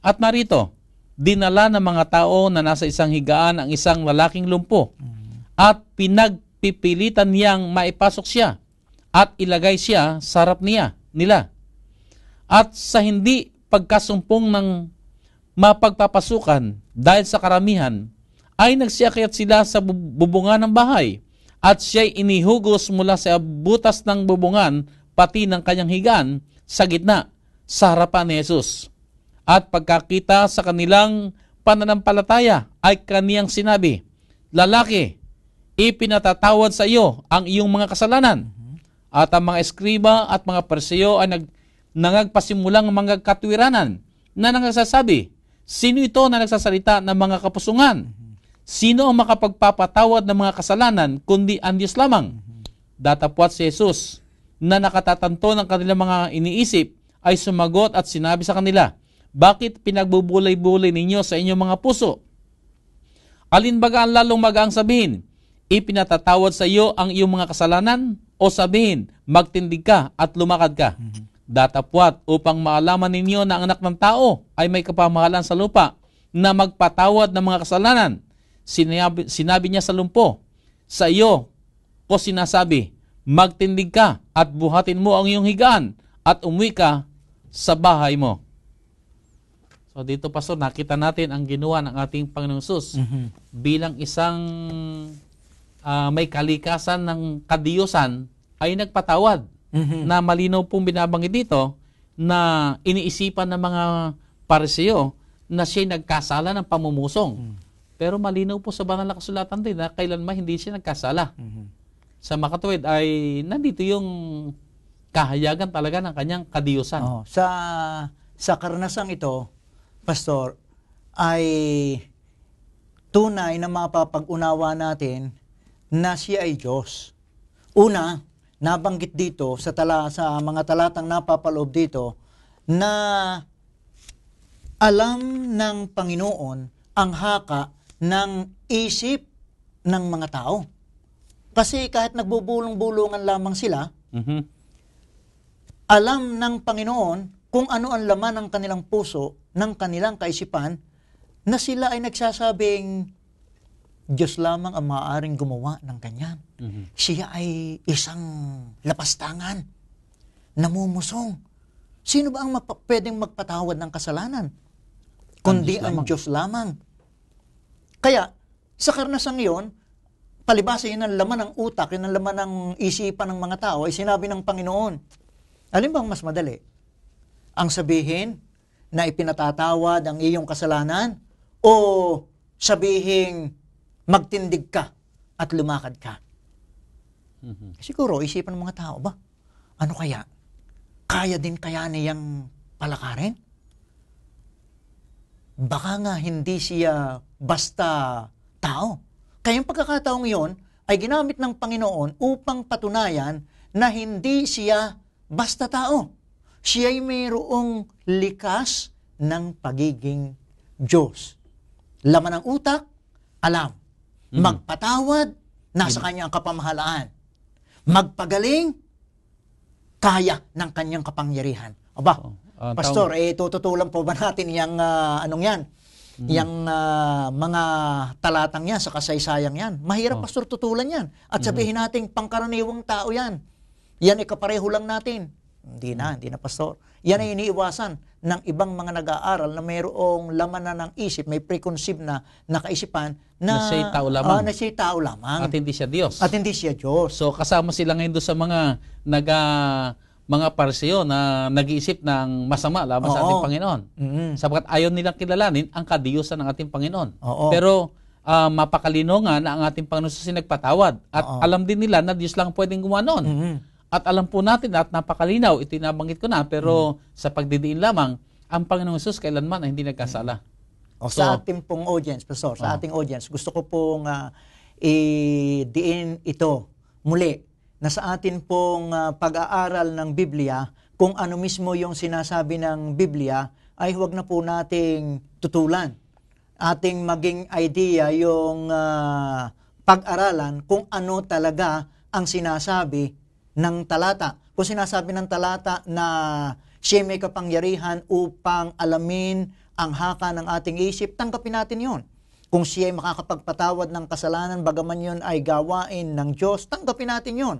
At narito, dinala ng mga tao na nasa isang higaan ang isang lalaking lumpo at pinagpipilitan niyang maipasok siya at ilagay siya sa harap niya, nila. At sa hindi pagkasumpong ng mapagpapasukan dahil sa karamihan, ay nagsiakyat sila sa bubungan ng bahay at siya'y inihugos mula sa butas ng bubungan pati ng kanyang higan sa gitna sa harapan ni Jesus. At pagkakita sa kanilang pananampalataya ay kaniyang sinabi, Lalaki, ipinatatawad sa iyo ang iyong mga kasalanan. At ang mga eskriba at mga perseyo ay nag, nangagpasimulang mga katwiranan na nangagsasabi, Sino ito na nagsasalita ng mga kapusungan? Sino ang makapagpapatawad ng mga kasalanan kundi ang Diyos lamang? Datapwat si Jesus na nakatatanto ng kanilang mga iniisip ay sumagot at sinabi sa kanila, Bakit pinagbubulay-bulay ninyo sa inyong mga puso? Alin Alinbaga ang lalong magaang sabihin, ipinatatawad sa iyo ang iyong mga kasalanan o sabihin, magtindig ka at lumakad ka. Mm-hmm. Datapwat upang maalaman ninyo na ang anak ng tao ay may kapamahalan sa lupa na magpatawad ng mga kasalanan Sinabi, sinabi niya sa lumpo, Sa iyo ko sinasabi, magtindig ka at buhatin mo ang iyong higaan at umuwi ka sa bahay mo. So dito pastor, nakita natin ang ginawa ng ating Panginoong Sus mm-hmm. bilang isang uh, may kalikasan ng kadiyusan ay nagpatawad mm-hmm. na malinaw pong binabanggit dito na iniisipan ng mga parisiyo na siya nagkasala ng pamumusong. Mm-hmm. Pero malinaw po sa banal na kasulatan din na kailanman hindi siya nagkasala. Mm-hmm. Sa makatuwid ay nandito yung kahayagan talaga ng kanyang kadiyusan. Oh, sa sa karanasang ito, pastor, ay tunay na mapapag-unawa natin na siya ay Diyos. Una, nabanggit dito sa tala sa mga talatang napapaloob dito na alam ng Panginoon ang haka ng isip ng mga tao. Kasi kahit nagbubulong-bulungan lamang sila, mm-hmm. alam ng Panginoon kung ano ang laman ng kanilang puso, ng kanilang kaisipan, na sila ay nagsasabing, Diyos lamang ang maaaring gumawa ng ganyan. Mm-hmm. Siya ay isang lapastangan, namumusong. Sino ba ang mapa- pwedeng magpatawad ng kasalanan? Kundi ang Diyos lamang. Ang Diyos lamang. Kaya, sa karnasang iyon, palibasa yun ang laman ng utak, yun ang laman ng isipan ng mga tao, ay sinabi ng Panginoon. Alin bang mas madali? Ang sabihin na ipinatatawad ang iyong kasalanan o sabihin magtindig ka at lumakad ka? Mm-hmm. Siguro, isipan ng mga tao ba? Ano kaya? Kaya din kaya niyang palakarin? baka nga hindi siya basta tao. Kaya yung pagkakataong yon ay ginamit ng Panginoon upang patunayan na hindi siya basta tao. Siya ay mayroong likas ng pagiging Diyos. Laman ng utak, alam. Mm. Magpatawad, nasa mm. kanyang kapamahalaan. Magpagaling, kaya ng kanyang kapangyarihan. Aba, oh. Uh, Pastor, taong... eh, tututulan po ba natin yang uh, ah, anong yan? mm Yang uh, ah, mga talatang yan sa kasaysayan yan. Mahirap, oh. Pastor, tutulan yan. At hmm. sabihin mm-hmm. natin, pangkaraniwang tao yan. Yan ay kapareho lang natin. Hindi na, hindi na, Pastor. Yan ay hmm. iniiwasan ng ibang mga nag-aaral na mayroong laman na ng isip, may preconceived na nakaisipan na, na siya'y tao lamang. Uh, na siya'y tao lamang. At hindi siya Diyos. At hindi siya Diyos. So kasama sila ngayon doon sa mga nag- uh, mga parseyo na nag-iisip ng masama laban Oo. sa ating Panginoon. Mm-hmm. Sapagkat ayon nilang kilalanin ang kadiyosan ng ating Panginoon. Oo. Pero uh, ah, mapakalinongan na ang ating Panginoon sa sinagpatawad. At Oo. alam din nila na Diyos lang pwedeng gumawa noon. Mm-hmm. At alam po natin at napakalinaw, itinabanggit ko na, pero mm-hmm. sa pagdidiin lamang, ang Panginoong Jesus kailanman ay hindi nagkasala. O, so, sa ating pong audience, Pastor, sa uh ating audience, gusto ko pong uh, i-diin ito muli na sa atin pong uh, pag-aaral ng Biblia, kung ano mismo yung sinasabi ng Biblia, ay huwag na po nating tutulan. Ating maging idea yung uh, pag-aralan kung ano talaga ang sinasabi ng talata. Kung sinasabi ng talata na siya may kapangyarihan upang alamin ang haka ng ating isip, tanggapin natin yon. Kung siya ay makakapagpatawad ng kasalanan, bagaman yon ay gawain ng Diyos, tanggapin natin yon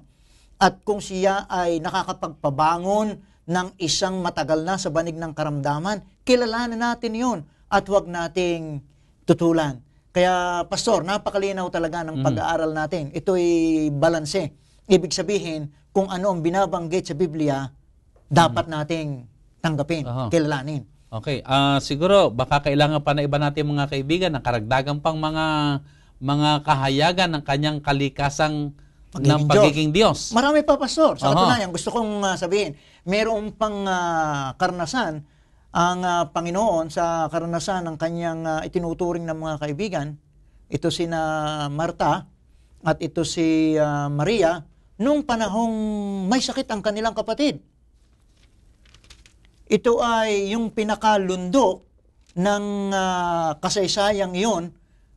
at kung siya ay nakakapagpabangon ng isang matagal na sa banig ng karamdaman, kilalanin natin yon at huwag nating tutulan. Kaya, Pastor, napakalinaw talaga ng mm. pag-aaral natin. Ito'y balanse. Ibig sabihin, kung ano ang binabanggit sa Biblia, dapat mm. nating tanggapin, uh-huh. kilalanin. Okay, uh, siguro baka kailangan pa na iba natin mga kaibigan ang karagdagan pang mga mga kahayagan ng kanyang kalikasang pagiging, ng pagiging Diyos. Diyos. Marami pa, Pastor. Sa Aha. katunayan, gusto kong uh, sabihin, mayroon pang uh, karanasan ang uh, Panginoon sa karanasan ng kanyang uh, itinuturing ng mga kaibigan. Ito si na Marta at ito si uh, Maria nung panahong may sakit ang kanilang kapatid. Ito ay yung pinakalundo ng uh, kasaysayang iyon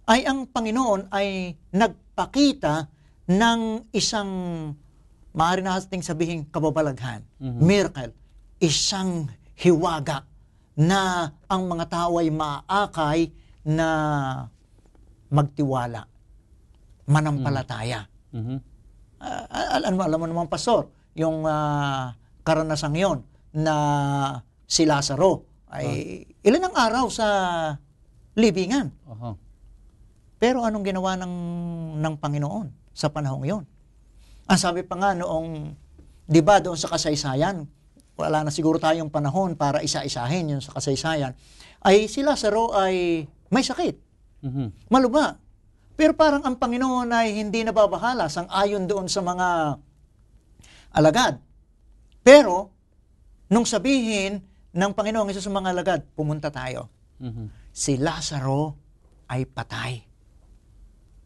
ay ang Panginoon ay nagpakita ng isang, maaari na nating sabihin, kababalaghan, mm-hmm. miracle, isang hiwaga na ang mga tao ay maakay na magtiwala, manampalataya. Mm-hmm. Mhm. Uh, ah, alam, alam mo naman, Pastor, yung uh, karanasang yon na si Lazaro ay uh-huh. ilan ang araw sa libingan. Uh-huh. Pero anong ginawa ng, ng Panginoon? sa panahong iyon. Ang sabi pa nga noong, di ba doon sa kasaysayan, wala na siguro tayong panahon para isa-isahin yun sa kasaysayan, ay si Lazaro ay may sakit. Mm-hmm. Malubha. Pero parang ang Panginoon ay hindi nababahala sang ayon doon sa mga alagad. Pero, nung sabihin ng Panginoon isa sa mga alagad, pumunta tayo. Mm-hmm. Si Lazaro ay patay.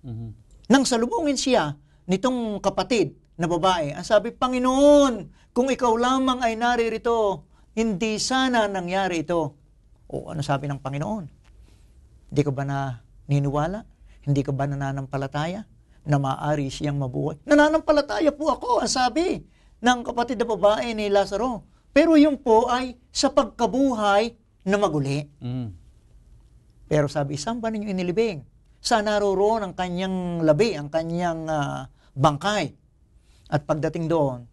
Mm-hmm. Nang salubungin siya nitong kapatid na babae, ang sabi, Panginoon, kung ikaw lamang ay naririto, hindi sana nangyari ito. O ano sabi ng Panginoon? Hindi ka ba na niniwala? Hindi ka ba nananampalataya na maaari siyang mabuhay? Nananampalataya po ako, ang sabi ng kapatid na babae ni Lazaro. Pero yun po ay sa pagkabuhay na maguli. Mm. Pero sabi, saan ba ninyo inilibing? sa naroroon ang kanyang labi, ang kanyang uh, bangkay. At pagdating doon,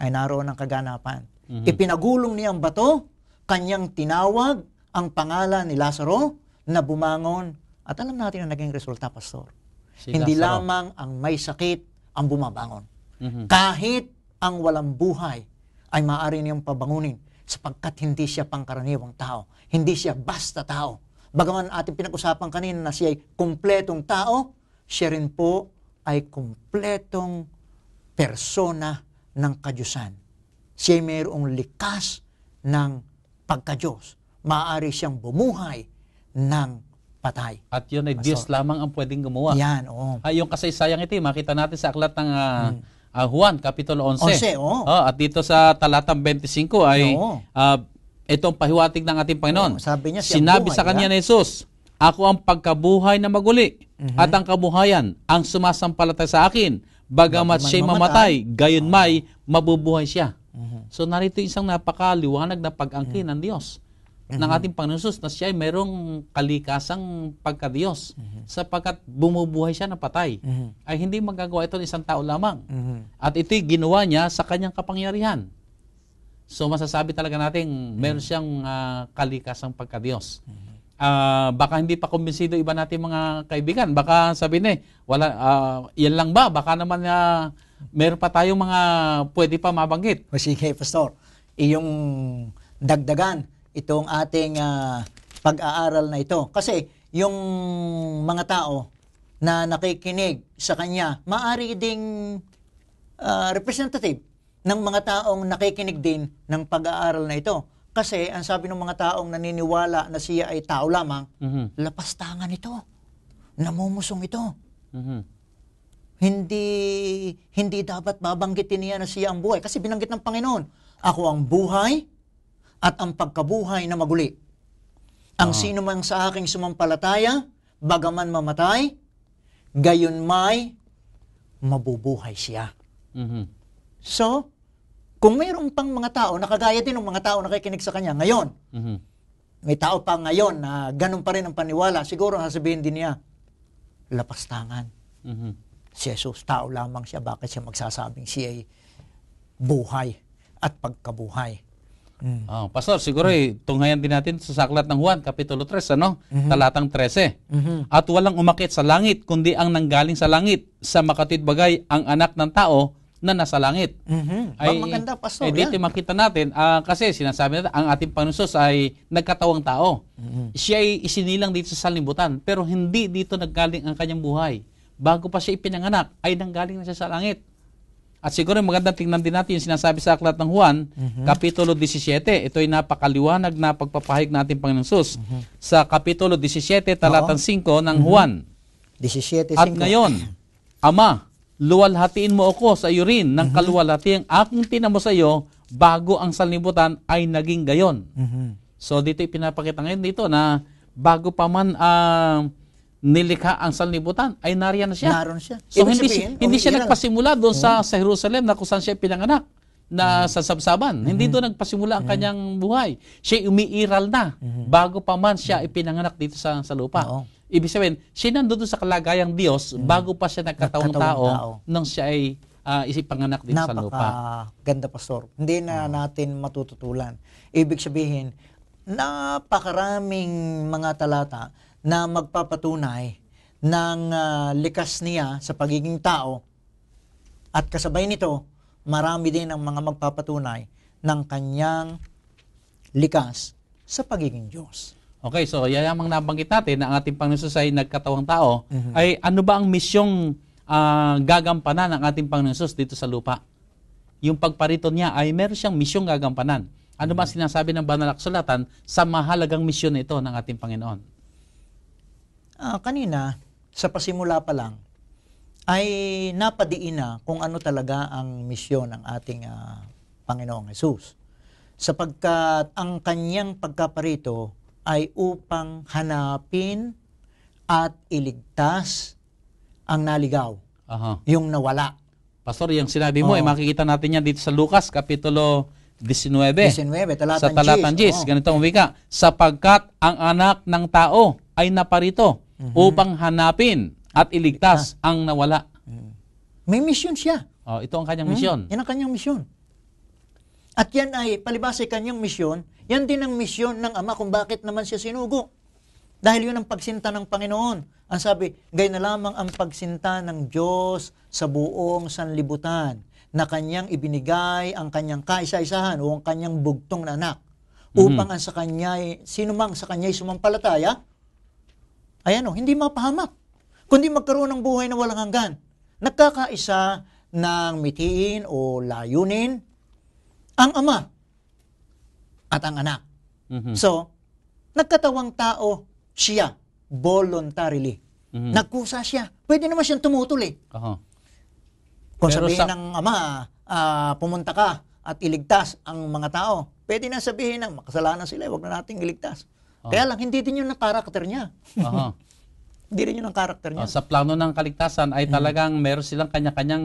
ay naroon ang kaganapan. Mm-hmm. Ipinagulong niya ang bato, kanyang tinawag ang pangalan ni Lazaro na bumangon. At alam natin ang naging resulta, Pastor. Si Hindi Lazaro. lamang ang may sakit ang bumabangon. Mm-hmm. Kahit ang walang buhay ay maaari niyang pabangunin sapagkat hindi siya pangkaraniwang tao. Hindi siya basta tao Bagaman ating pinag-usapan kanina na siya ay kumpletong tao, siya rin po ay kumpletong persona ng kadyusan. Siya ay mayroong likas ng pagkadyos. Maaari siyang bumuhay ng patay. At yun ay Pastor. Diyos lamang ang pwedeng gumawa. Yan, oo. Ay, yung kasaysayang ito, eh, makita natin sa aklat ng uh, hmm. uh, Juan, Kapitulo 11. 11, oo. Oh, at dito sa talatang 25 ay oo. uh, ito ang pahiwatig ng ating Panginoon. Oh, sabi niya, Sinabi buhay, sa kanya ni Jesus, Ako ang pagkabuhay na maguli mm-hmm. at ang kabuhayan ang sumasampalatay sa akin. Bagamat siya'y mamatay, gayon may mabubuhay siya. Mm-hmm. So narito isang napakaliwanag na pag-angkin mm-hmm. ng Diyos mm-hmm. ng mhm. ating Panginoon na siya ay mayroong kalikasang pagkadiyos mm-hmm. sapagkat bumubuhay siya na patay. Mm-hmm. Ay hindi magagawa ito ng isang tao lamang. Mm-hmm. At ito'y ginawa niya sa kanyang kapangyarihan. So masasabi talaga natin, meron mm. siyang uh, ah, kalikasang pagka-Diyos. Uh, baka hindi pa kumbinsido iba natin mga kaibigan. Baka sabi na eh, wala, uh, ah, yan lang ba? Baka naman uh, meron pa tayong mga pwede pa mabanggit. Sige, Pastor. Iyong dagdagan itong ating uh, pag-aaral na ito. Kasi yung mga tao na nakikinig sa kanya, maaari ding uh, representative ng mga taong nakikinig din ng pag-aaral na ito. Kasi ang sabi ng mga taong naniniwala na siya ay tao lamang, mm-hmm. lapastangan ito. Namumusong ito. Mm-hmm. Hindi hindi dapat babanggitin niya na siya ang buhay kasi binanggit ng Panginoon, ako ang buhay at ang pagkabuhay na maguli. Ang uh-huh. sino mang sa aking sumampalataya, bagaman mamatay, gayon may mabubuhay siya. Mm-hmm. So, kung mayroong pang mga tao na kagaya din ng mga tao na nakikinig sa kanya ngayon, mm-hmm. may tao pa ngayon na ganun pa rin ang paniwala, siguro sasabihin din niya, lapastangan. Mm-hmm. Si Jesus, tao lamang siya. Bakit siya magsasabing siya ay buhay at pagkabuhay? Mm. Oh, Pastor, siguro mm. tunghayan din natin sa saklat ng Juan, Kapitulo 3, ano? Mm-hmm. Talatang 13. Mm-hmm. At walang umakit sa langit, kundi ang nanggaling sa langit, sa makatid bagay ang anak ng tao na nasa langit. Mm-hmm. Ay, maganda, Pastor. Ay, dito yan. makita natin, uh, kasi sinasabi natin, ang ating Panginoon ay nagkatawang tao. Mm-hmm. Siya ay isinilang dito sa salimutan, pero hindi dito naggaling ang kanyang buhay. Bago pa siya ipinanganak, ay nanggaling na siya sa langit. At siguro maganda tingnan din natin yung sinasabi sa aklat ng Juan, mm-hmm. Kapitulo 17. Ito ay napakaliwanag na pagpapahayag natin Panginoon Mm-hmm. Sa Kapitulo 17, talatang Oo. 5 ng mm-hmm. Juan. 17, 5. At ngayon, Ama, luwalhatiin mo ako sa iyo rin ng mm kaluwalhatiang aking tinamo sa iyo bago ang sanlibutan ay naging gayon. Mhm. So dito ipinapakita ngayon dito na bago pa man uh, nilikha ang sanlibutan ay nariyan na siya. Naroon siya. So Ibig hindi sabihin, hindi siya nagpasimula doon sa sa Jerusalem na kung siya pinanganak na mm-hmm. sa Sabsaban. Mm-hmm. Hindi mhm. doon nagpasimula ang mhm. kanyang buhay. Siya umiiral na mm-hmm. bago pa man siya ipinanganak dito sa sa lupa. Oo. Ibig sabihin, siya nandoon sa kalagayang Diyos hmm. bago pa siya nagkataong tao, nang siya ay uh, isipanganak din Napaka sa lupa. ganda, Pastor. Hindi na hmm. natin matututulan. Ibig sabihin, napakaraming mga talata na magpapatunay ng uh, likas niya sa pagiging tao at kasabay nito, marami din ang mga magpapatunay ng kanyang likas sa pagiging Diyos. Okay, so yayamang nabanggit natin na ang ating Panginoon ay nagkatawang tao, mm-hmm. ay ano ba ang misyong uh, gagampanan ng ating Panginoon dito sa lupa? Yung pagparito niya ay meron siyang misyong gagampanan. Ano ba mm-hmm. sinasabi ng banal aksulatan sa mahalagang misyon ito ng ating Panginoon? Uh, kanina, sa pasimula pa lang, ay napadiin na kung ano talaga ang misyon ng ating uh, Panginoong Yesus. Sapagkat ang kanyang pagkaparito ay upang hanapin at iligtas ang naligaw. Aha. Yung nawala. Pastor, yung sinabi mo, oh. eh, makikita natin yan dito sa Lucas, Kapitulo 19. 19, talatan Sa talatan 10, oh. ganito ang wika. Sapagkat ang anak ng tao ay naparito mm-hmm. upang hanapin at iligtas ah. ang nawala. Mm. May misyon siya. Oh, ito ang kanyang hmm? misyon. Yan ang kanyang misyon. At yan ay palibasa kanyang misyon, yan din ang misyon ng Ama kung bakit naman siya sinugo. Dahil yun ang pagsinta ng Panginoon. Ang sabi, gay na lamang ang pagsinta ng Diyos sa buong sanlibutan na kanyang ibinigay ang kanyang kaisa-isahan o ang kanyang bugtong na anak mhm. upang mm-hmm. ang sa kanya sino mang sa kanya'y sumampalataya ayan o, hindi mapahamak kundi magkaroon ng buhay na walang hanggan nagkakaisa ng mitiin o layunin ang ama at ang anak. Mm-hmm. So, nagkatawang tao siya voluntarily. Mm-hmm. Nagkusa siya. Pwede naman siyang tumutol eh. Uh-huh. Kung Pero sabihin sa... ng ama, uh, pumunta ka at iligtas ang mga tao, pwede na sabihin ng makasalanan sila, wag na nating iligtas. Uh-huh. Kaya lang, hindi din yun ang karakter niya. Uh-huh. hindi rin yun ang karakter niya. Uh, sa plano ng kaligtasan ay mm-hmm. talagang mm-hmm. meron silang kanya-kanyang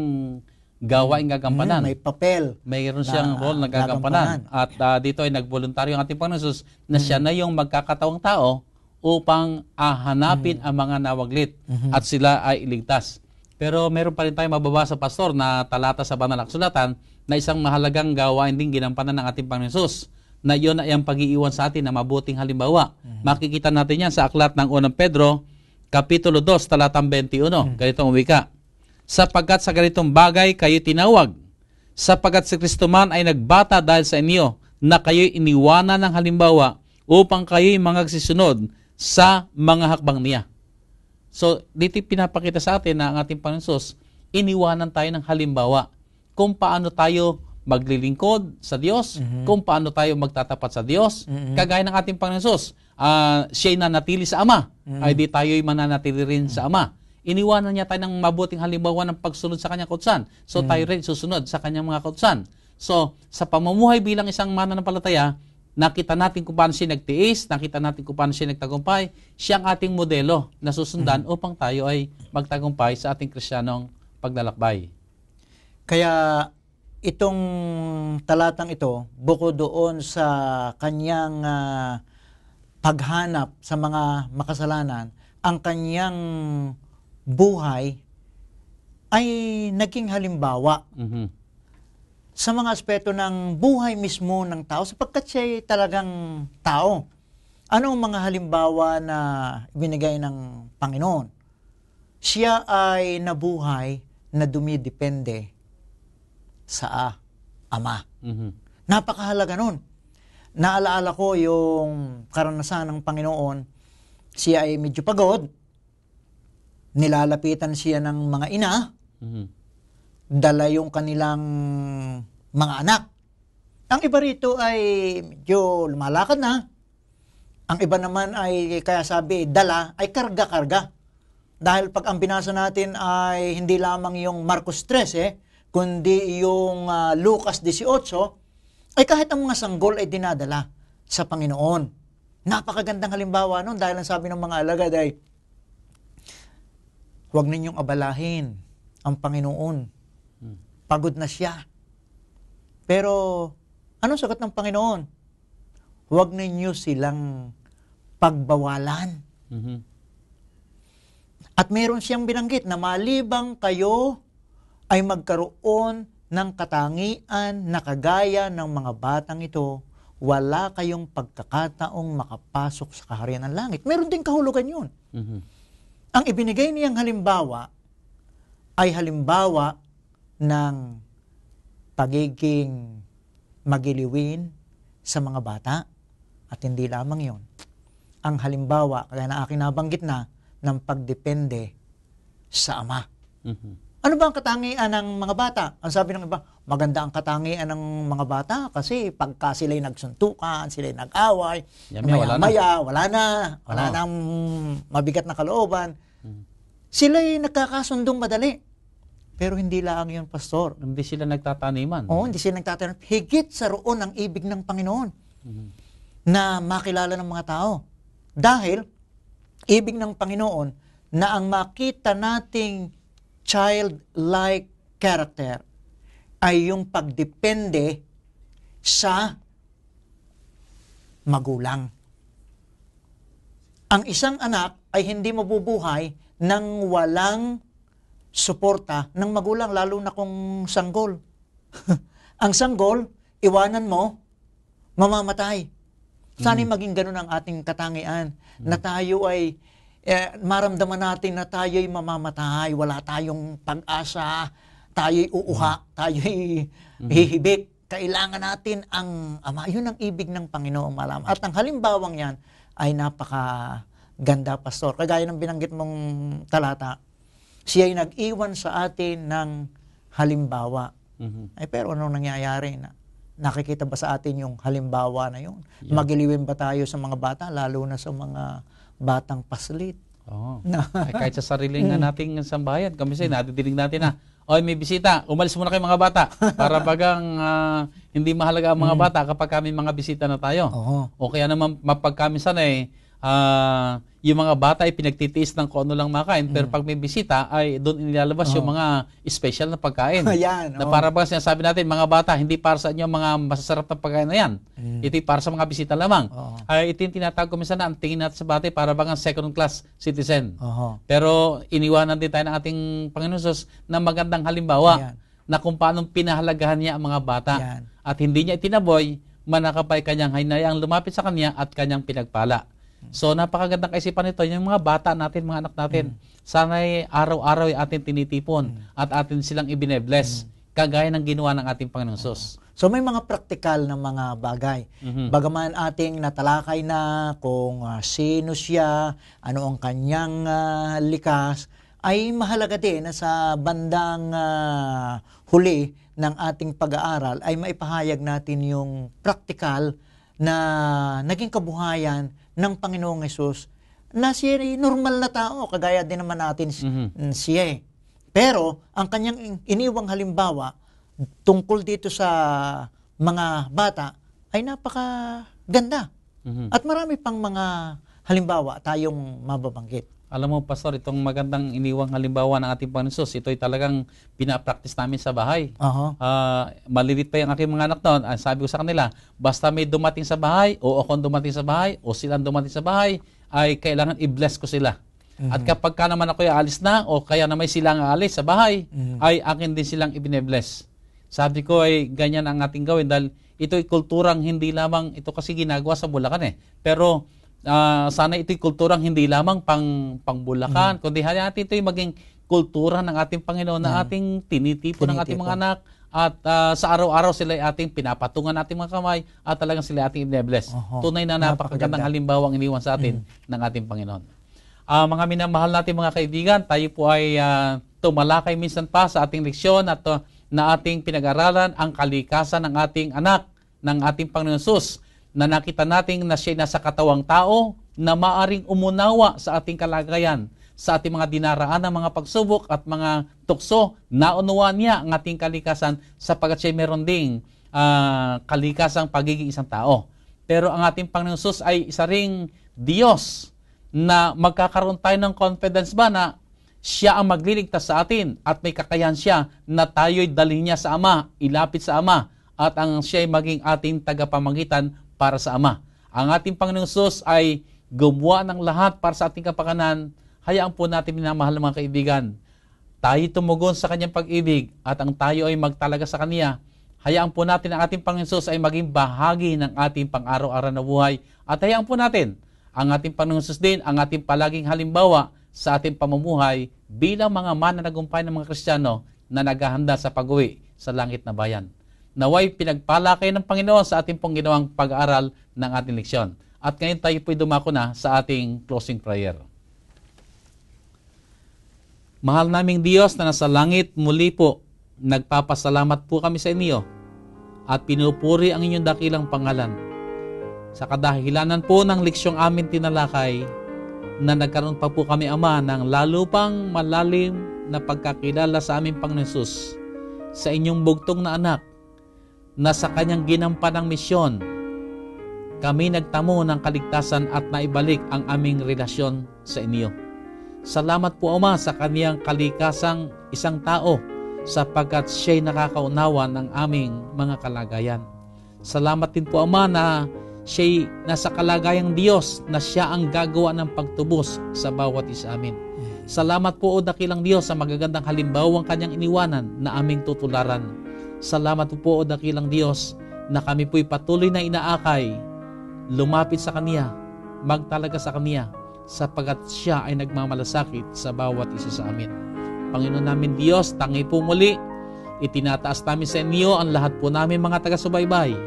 gawaing mm. gagampanan. Mm, may papel. Mayroon na, siyang role na gagampanan. At uh, dito ay nagboluntaryo ang ating Panginoon Jesus na mm. siya na yung magkakatawang tao upang ahanapin ah, mm. ang mga nawaglit mm-hmm. at sila ay iligtas. Pero meron pa rin tayong mababasa, Pastor, na talata sa Banal Aksulatan na isang mahalagang gawain din ginampanan ng ating Panginoon Jesus na yon ay ang pag-iiwan sa atin na mabuting halimbawa. Mm-hmm. Makikita natin yan sa aklat ng unang Pedro, Kapitulo 2, talatang 21. Mm-hmm. Ganito ang wika sapagkat sa ganitong bagay kayo tinawag, sapagkat si Kristo man ay nagbata dahil sa inyo na kayo'y iniwanan ng halimbawa upang kayo'y mangagsisunod sa mga hakbang niya. So, dito pinapakita sa atin na ang ating Panginoon iniwanan tayo ng halimbawa kung paano tayo maglilingkod sa Diyos, mm-hmm. kung paano tayo magtatapat sa Diyos. Mm-hmm. Kagaya ng ating Panginoon, uh, siya'y nanatili sa Ama, mm-hmm. ay di tayo'y mananatili rin mm-hmm. sa Ama. Iniwanan niya tayo ng mabuting halimbawa ng pagsunod sa kanyang kutsan. So mm. tayo rin susunod sa kanyang mga kutsan. So sa pamumuhay bilang isang mananampalataya, nakita natin kung paano siya nagtiis, nakita natin kung paano siya nagtagumpay. Siya ang ating modelo na susundan mm. upang tayo ay magtagumpay sa ating kristyanong paglalakbay. Kaya itong talatang ito, buko doon sa kanyang uh, paghanap sa mga makasalanan, ang kanyang buhay ay naging halimbawa mm-hmm. sa mga aspeto ng buhay mismo ng tao sapagkat siya ay talagang tao. Ano ang mga halimbawa na binigay ng Panginoon? Siya ay nabuhay na dumidepende sa Ama. Mm-hmm. Napakahalaga nun. Naalaala ko yung karanasan ng Panginoon. Siya ay medyo pagod nilalapitan siya ng mga ina, mm-hmm. dala yung kanilang mga anak. Ang iba rito ay medyo lumalakad na. Ang iba naman ay, kaya sabi, dala ay karga-karga. Dahil pag ang binasa natin ay hindi lamang yung Marcos 13, eh, kundi yung uh, Lucas 18, ay kahit ang mga sanggol ay dinadala sa Panginoon. Napakagandang halimbawa noon dahil ang sabi ng mga alagad ay, Huwag ninyong abalahin ang Panginoon. Pagod na siya. Pero, ano sagot ng Panginoon? Huwag ninyo silang pagbawalan. Mm-hmm. At meron siyang binanggit na malibang kayo ay magkaroon ng katangian na kagaya ng mga batang ito, wala kayong pagkakataong makapasok sa kaharian ng langit. Meron din kahulugan yun. Mm-hmm. Ang ibinigay niyang halimbawa ay halimbawa ng pagiging magiliwin sa mga bata at hindi lamang yon. Ang halimbawa, kaya na akin nabanggit na, ng pagdepende sa Ama. Mm-hmm. Ano ba ang katangian ng mga bata? Ang sabi ng iba, maganda ang katangian ng mga bata kasi pagka sila'y nagsuntukan, sila'y nag-away, Yami, maya, wala, maya na. wala na, wala oh. nang mabigat na kalooban. Hmm. Sila'y nagkakasundong madali. Pero hindi lang yun, Pastor. Hindi sila nagtataniman. Oo, oh, hindi sila nagtataniman. Higit sa roon ang ibig ng Panginoon hmm. na makilala ng mga tao. Dahil, ibig ng Panginoon na ang makita nating childlike character ay yung pagdepende sa magulang. Ang isang anak ay hindi mabubuhay nang walang suporta ng magulang, lalo na kung sanggol. ang sanggol, iwanan mo, mamamatay. Sana'y hmm. maging ganun ang ating katangian, na tayo ay eh, maramdaman natin na tayo'y mamamatay, wala tayong pag-asa, tayo'y uuha, mm. mm-hmm. tayo'y hihibik. Kailangan natin ang Ama. Yun ang ibig ng Panginoong Malam. At ang halimbawang yan ay napaka ganda, Pastor. Kagaya ng binanggit mong talata, siya ay nag-iwan sa atin ng halimbawa. Mm-hmm. Ay, eh, pero anong nangyayari? Na, nakikita ba sa atin yung halimbawa na yun? Yeah. Magiliwin ba tayo sa mga bata, lalo na sa mga batang paslit. Oo. Oh. No. Ay, kahit sa sarili nga eh. nating sambahayan, kami sa nadidinig natin na, Oy, may bisita. Umalis muna kayo mga bata. Para bagang uh, hindi mahalaga ang mga mm. bata kapag kami mga bisita na tayo. Oo. O kaya naman, mapag kami sanay, eh, uh, yung mga bata ay pinagtitiis ng kung ano lang makain. Pero mm. pag may bisita, ay doon inilalabas oh. yung mga special na pagkain. Ayan, oh. na para bang sinasabi natin, mga bata, hindi para sa inyo ang mga masasarap na pagkain na yan. Mm. Ito para sa mga bisita lamang. Oh. Ay, ito yung tinatawag minsan na ang tingin natin sa bata para bang ang second class citizen. Oh. Pero iniwanan din tayo ng ating Panginoon Sos na magandang halimbawa Ayan. na kung paano pinahalagahan niya ang mga bata. Ayan. At hindi niya itinaboy, manakapay kanyang hinayaang lumapit sa kanya at kanyang pinagpala. So napakagandang kaisipan nito yung mga bata natin, mga anak natin. Mm. Sana'y araw-araw ay atin tinitipon mm. at atin silang ibinebless mm. kagaya ng ginawa ng ating Panginoong Sos. So may mga praktikal na mga bagay. Mm-hmm. Bagaman ating natalakay na kung uh, sino siya, ano ang kanyang uh, likas, ay mahalaga din na sa bandang uh, huli ng ating pag-aaral ay maipahayag natin yung praktikal na naging kabuhayan ng Panginoong Yesus na siya ay normal na tao, kagaya din naman natin mm-hmm. siya eh. Pero ang kanyang iniwang halimbawa tungkol dito sa mga bata ay napakaganda. Mm-hmm. At marami pang mga halimbawa tayong mababanggit. Alam mo, Pastor, itong magandang iniwang halimbawa ng ating Panginoon ito'y talagang pinapractice namin sa bahay. Uh-huh. Uh, ah, malilit pa yung aking mga anak noon. Sabi ko sa kanila, basta may dumating sa bahay, o akong dumating sa bahay, o silang dumating sa bahay, ay kailangan i-bless ko sila. Mm-hmm. At kapag ka naman ako alis na, o kaya na may silang aalis sa bahay, mm-hmm. ay akin din silang i bless Sabi ko ay ganyan ang ating gawin dahil ito'y kulturang hindi lamang ito kasi ginagawa sa Bulacan eh. Pero uh, sana ito'y kulturang hindi lamang pang pangbulakan, mm. kundi hali natin ito'y maging kultura ng ating Panginoon, na mm. ating tinitipo, tinitipo ng ating mga anak, at uh, sa araw-araw sila ay ating pinapatungan ating mga kamay at talagang sila ating inebless. Uh-huh. Tunay na napakagandang halimbawa ang iniwan sa atin mm. ng ating Panginoon. Uh, mga minamahal natin mga kaibigan, tayo po ay uh, tumalakay minsan pa sa ating leksyon at uh, na ating pinag-aralan ang kalikasan ng ating anak, ng ating Panginoon Jesus na nakita nating na siya nasa katawang tao na maaring umunawa sa ating kalagayan, sa ating mga dinaraan ng mga pagsubok at mga tukso, naunawa niya ang ating kalikasan sapagat siya meron ding uh, kalikasang pagiging isang tao. Pero ang ating Panginoon ay isa ring Diyos na magkakaroon tayo ng confidence ba na siya ang magliligtas sa atin at may kakayahan siya na tayo'y dalhin niya sa Ama, ilapit sa Ama at ang siya maging ating tagapamagitan para sa Ama. Ang ating Panginoong Sus ay gumawa ng lahat para sa ating kapakanan. Hayaan po natin minamahal mga kaibigan. Tayo tumugon sa kanyang pag-ibig at ang tayo ay magtalaga sa kaniya. Hayaan po natin ang ating Panginoon Sus ay maging bahagi ng ating pang-araw-araw na buhay. At hayaan po natin ang ating Panginoon Sus din, ang ating palaging halimbawa sa ating pamumuhay bilang mga mananagumpay ng mga Kristiyano na naghahanda sa pag-uwi sa langit na bayan naway pinagpalaki ng Panginoon sa ating pong ginawang pag-aaral ng ating leksyon. At ngayon tayo po'y dumako na sa ating closing prayer. Mahal naming Diyos na nasa langit, muli po, nagpapasalamat po kami sa inyo at pinupuri ang inyong dakilang pangalan. Sa kadahilanan po ng leksyong amin tinalakay, na nagkaroon pa po kami, Ama, ng lalo pang malalim na pagkakilala sa aming Panginoon sa inyong bugtong na anak na sa kanyang ginampanang misyon, kami nagtamo ng kaligtasan at naibalik ang aming relasyon sa inyo. Salamat po Ama sa kaniyang kalikasang isang tao sapagkat siya'y nakakaunawa ng aming mga kalagayan. Salamat din po Ama na siya'y nasa kalagayang Diyos na siya ang gagawa ng pagtubos sa bawat isa amin. Salamat po o dakilang Diyos sa magagandang halimbawang kanyang iniwanan na aming tutularan Salamat po o dakilang Diyos na kami po'y patuloy na inaakay, lumapit sa Kaniya, magtalaga sa Kaniya, sapagat Siya ay nagmamalasakit sa bawat isa sa amin. Panginoon namin Diyos, tangi po muli, itinataas namin sa inyo ang lahat po namin mga taga-subaybay,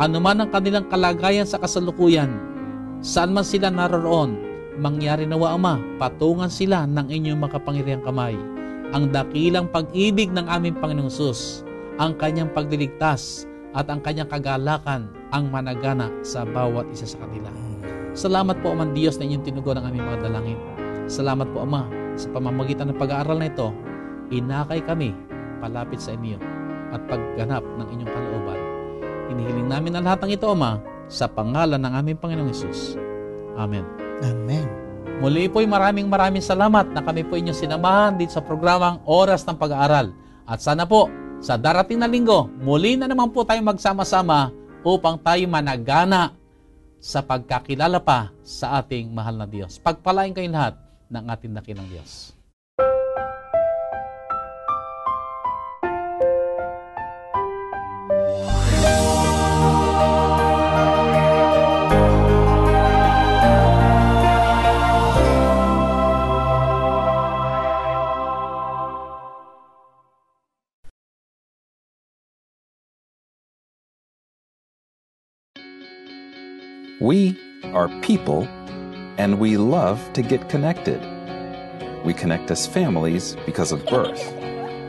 anuman ang kanilang kalagayan sa kasalukuyan, saan man sila naroon, mangyari nawa Ama, patungan sila ng inyong makapangyarihang kamay ang dakilang pag-ibig ng aming Panginoong Sus ang kanyang pagdiligtas at ang kanyang kagalakan ang managana sa bawat isa sa kanila. Salamat po, Amang Diyos, na inyong tinugon ang aming mga dalangin. Salamat po, Ama, sa pamamagitan ng pag-aaral na ito, inakay kami palapit sa inyo at pagganap ng inyong kalooban. Inihiling namin ang lahat ng ito, Ama, sa pangalan ng aming Panginoong Isus. Amen. Amen. Muli po'y maraming maraming salamat na kami po inyong sinamahan dito sa programang Oras ng Pag-aaral. At sana po, sa darating na linggo, muli na naman po tayo magsama-sama upang tayo managana sa pagkakilala pa sa ating mahal na Diyos. Pagpalain kayo lahat ng ating nakilang Diyos. are people, and we love to get connected. We connect as families because of birth.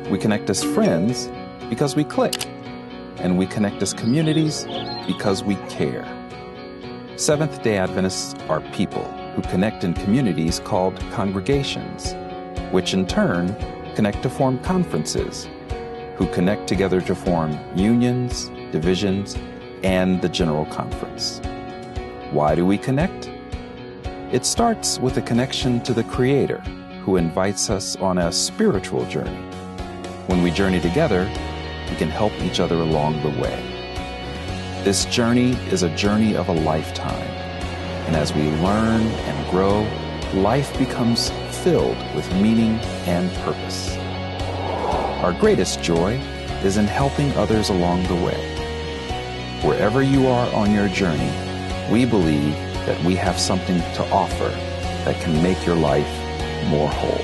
We connect as friends because we click. And we connect as communities because we care. Seventh day Adventists are people who connect in communities called congregations, which in turn connect to form conferences, who connect together to form unions, divisions, and the General Conference. Why do we connect? It starts with a connection to the Creator, who invites us on a spiritual journey. When we journey together, we can help each other along the way. This journey is a journey of a lifetime. And as we learn and grow, life becomes filled with meaning and purpose. Our greatest joy is in helping others along the way. Wherever you are on your journey, we believe that we have something to offer that can make your life more whole.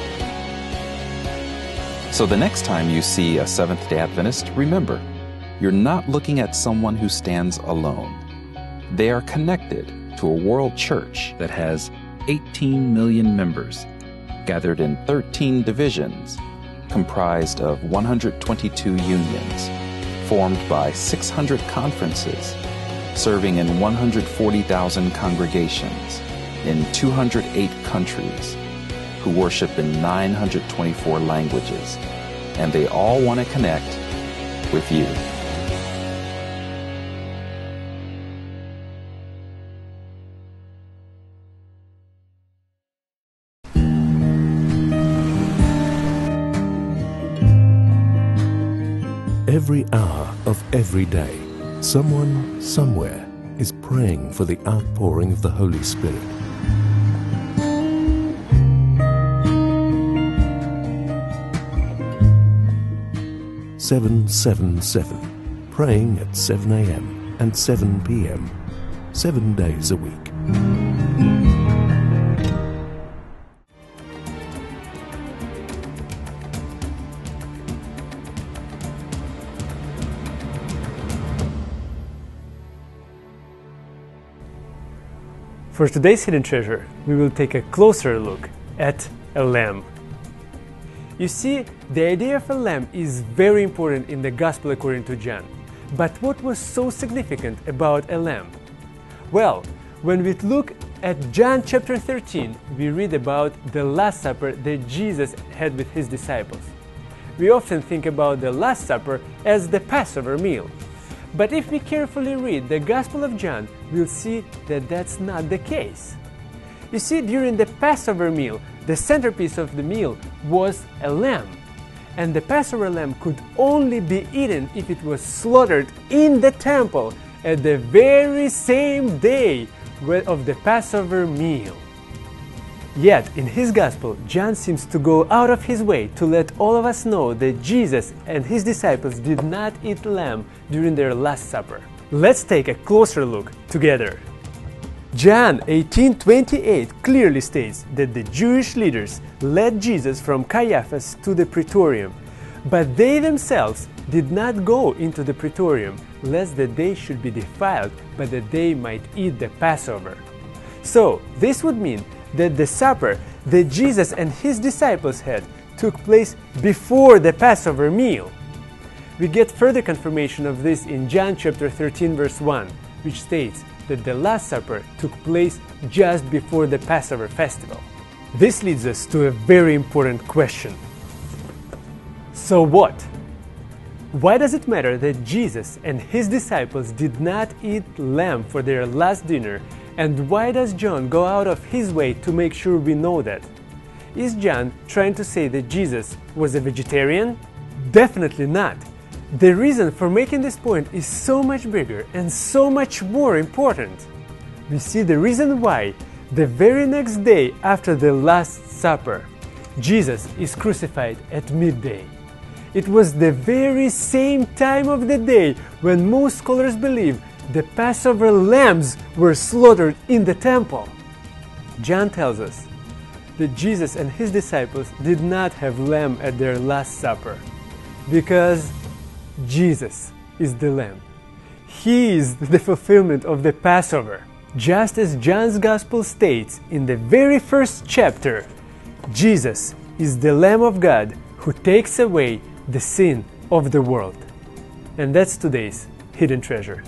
So the next time you see a Seventh day Adventist, remember, you're not looking at someone who stands alone. They are connected to a world church that has 18 million members, gathered in 13 divisions, comprised of 122 unions, formed by 600 conferences serving in 140,000 congregations in 208 countries who worship in 924 languages, and they all want to connect with you. Every hour of every day Someone somewhere is praying for the outpouring of the Holy Spirit. Seven seven seven, praying at seven a.m. and seven p.m. seven days a week. For today's hidden treasure, we will take a closer look at a lamb. You see, the idea of a lamb is very important in the Gospel according to John. But what was so significant about a lamb? Well, when we look at John chapter 13, we read about the Last Supper that Jesus had with his disciples. We often think about the Last Supper as the Passover meal. But if we carefully read the Gospel of John, we'll see that that's not the case. You see, during the Passover meal, the centerpiece of the meal was a lamb. And the Passover lamb could only be eaten if it was slaughtered in the temple at the very same day of the Passover meal. Yet, in his gospel, John seems to go out of his way to let all of us know that Jesus and his disciples did not eat lamb during their Last Supper. Let's take a closer look together. John 18:28 clearly states that the Jewish leaders led Jesus from Caiaphas to the praetorium, but they themselves did not go into the praetorium, lest that they should be defiled, but that they might eat the Passover. So, this would mean that the supper that Jesus and his disciples had took place before the Passover meal. We get further confirmation of this in John chapter 13 verse 1, which states that the Last Supper took place just before the Passover festival. This leads us to a very important question. So what? Why does it matter that Jesus and his disciples did not eat lamb for their last dinner and why does John go out of his way to make sure we know that? Is John trying to say that Jesus was a vegetarian? Definitely not. The reason for making this point is so much bigger and so much more important. We see the reason why the very next day after the Last Supper, Jesus is crucified at midday. It was the very same time of the day when most scholars believe the Passover lambs were slaughtered in the temple. John tells us that Jesus and his disciples did not have lamb at their Last Supper because Jesus is the Lamb. He is the fulfillment of the Passover. Just as John's Gospel states in the very first chapter, Jesus is the Lamb of God who takes away the sin of the world. And that's today's hidden treasure.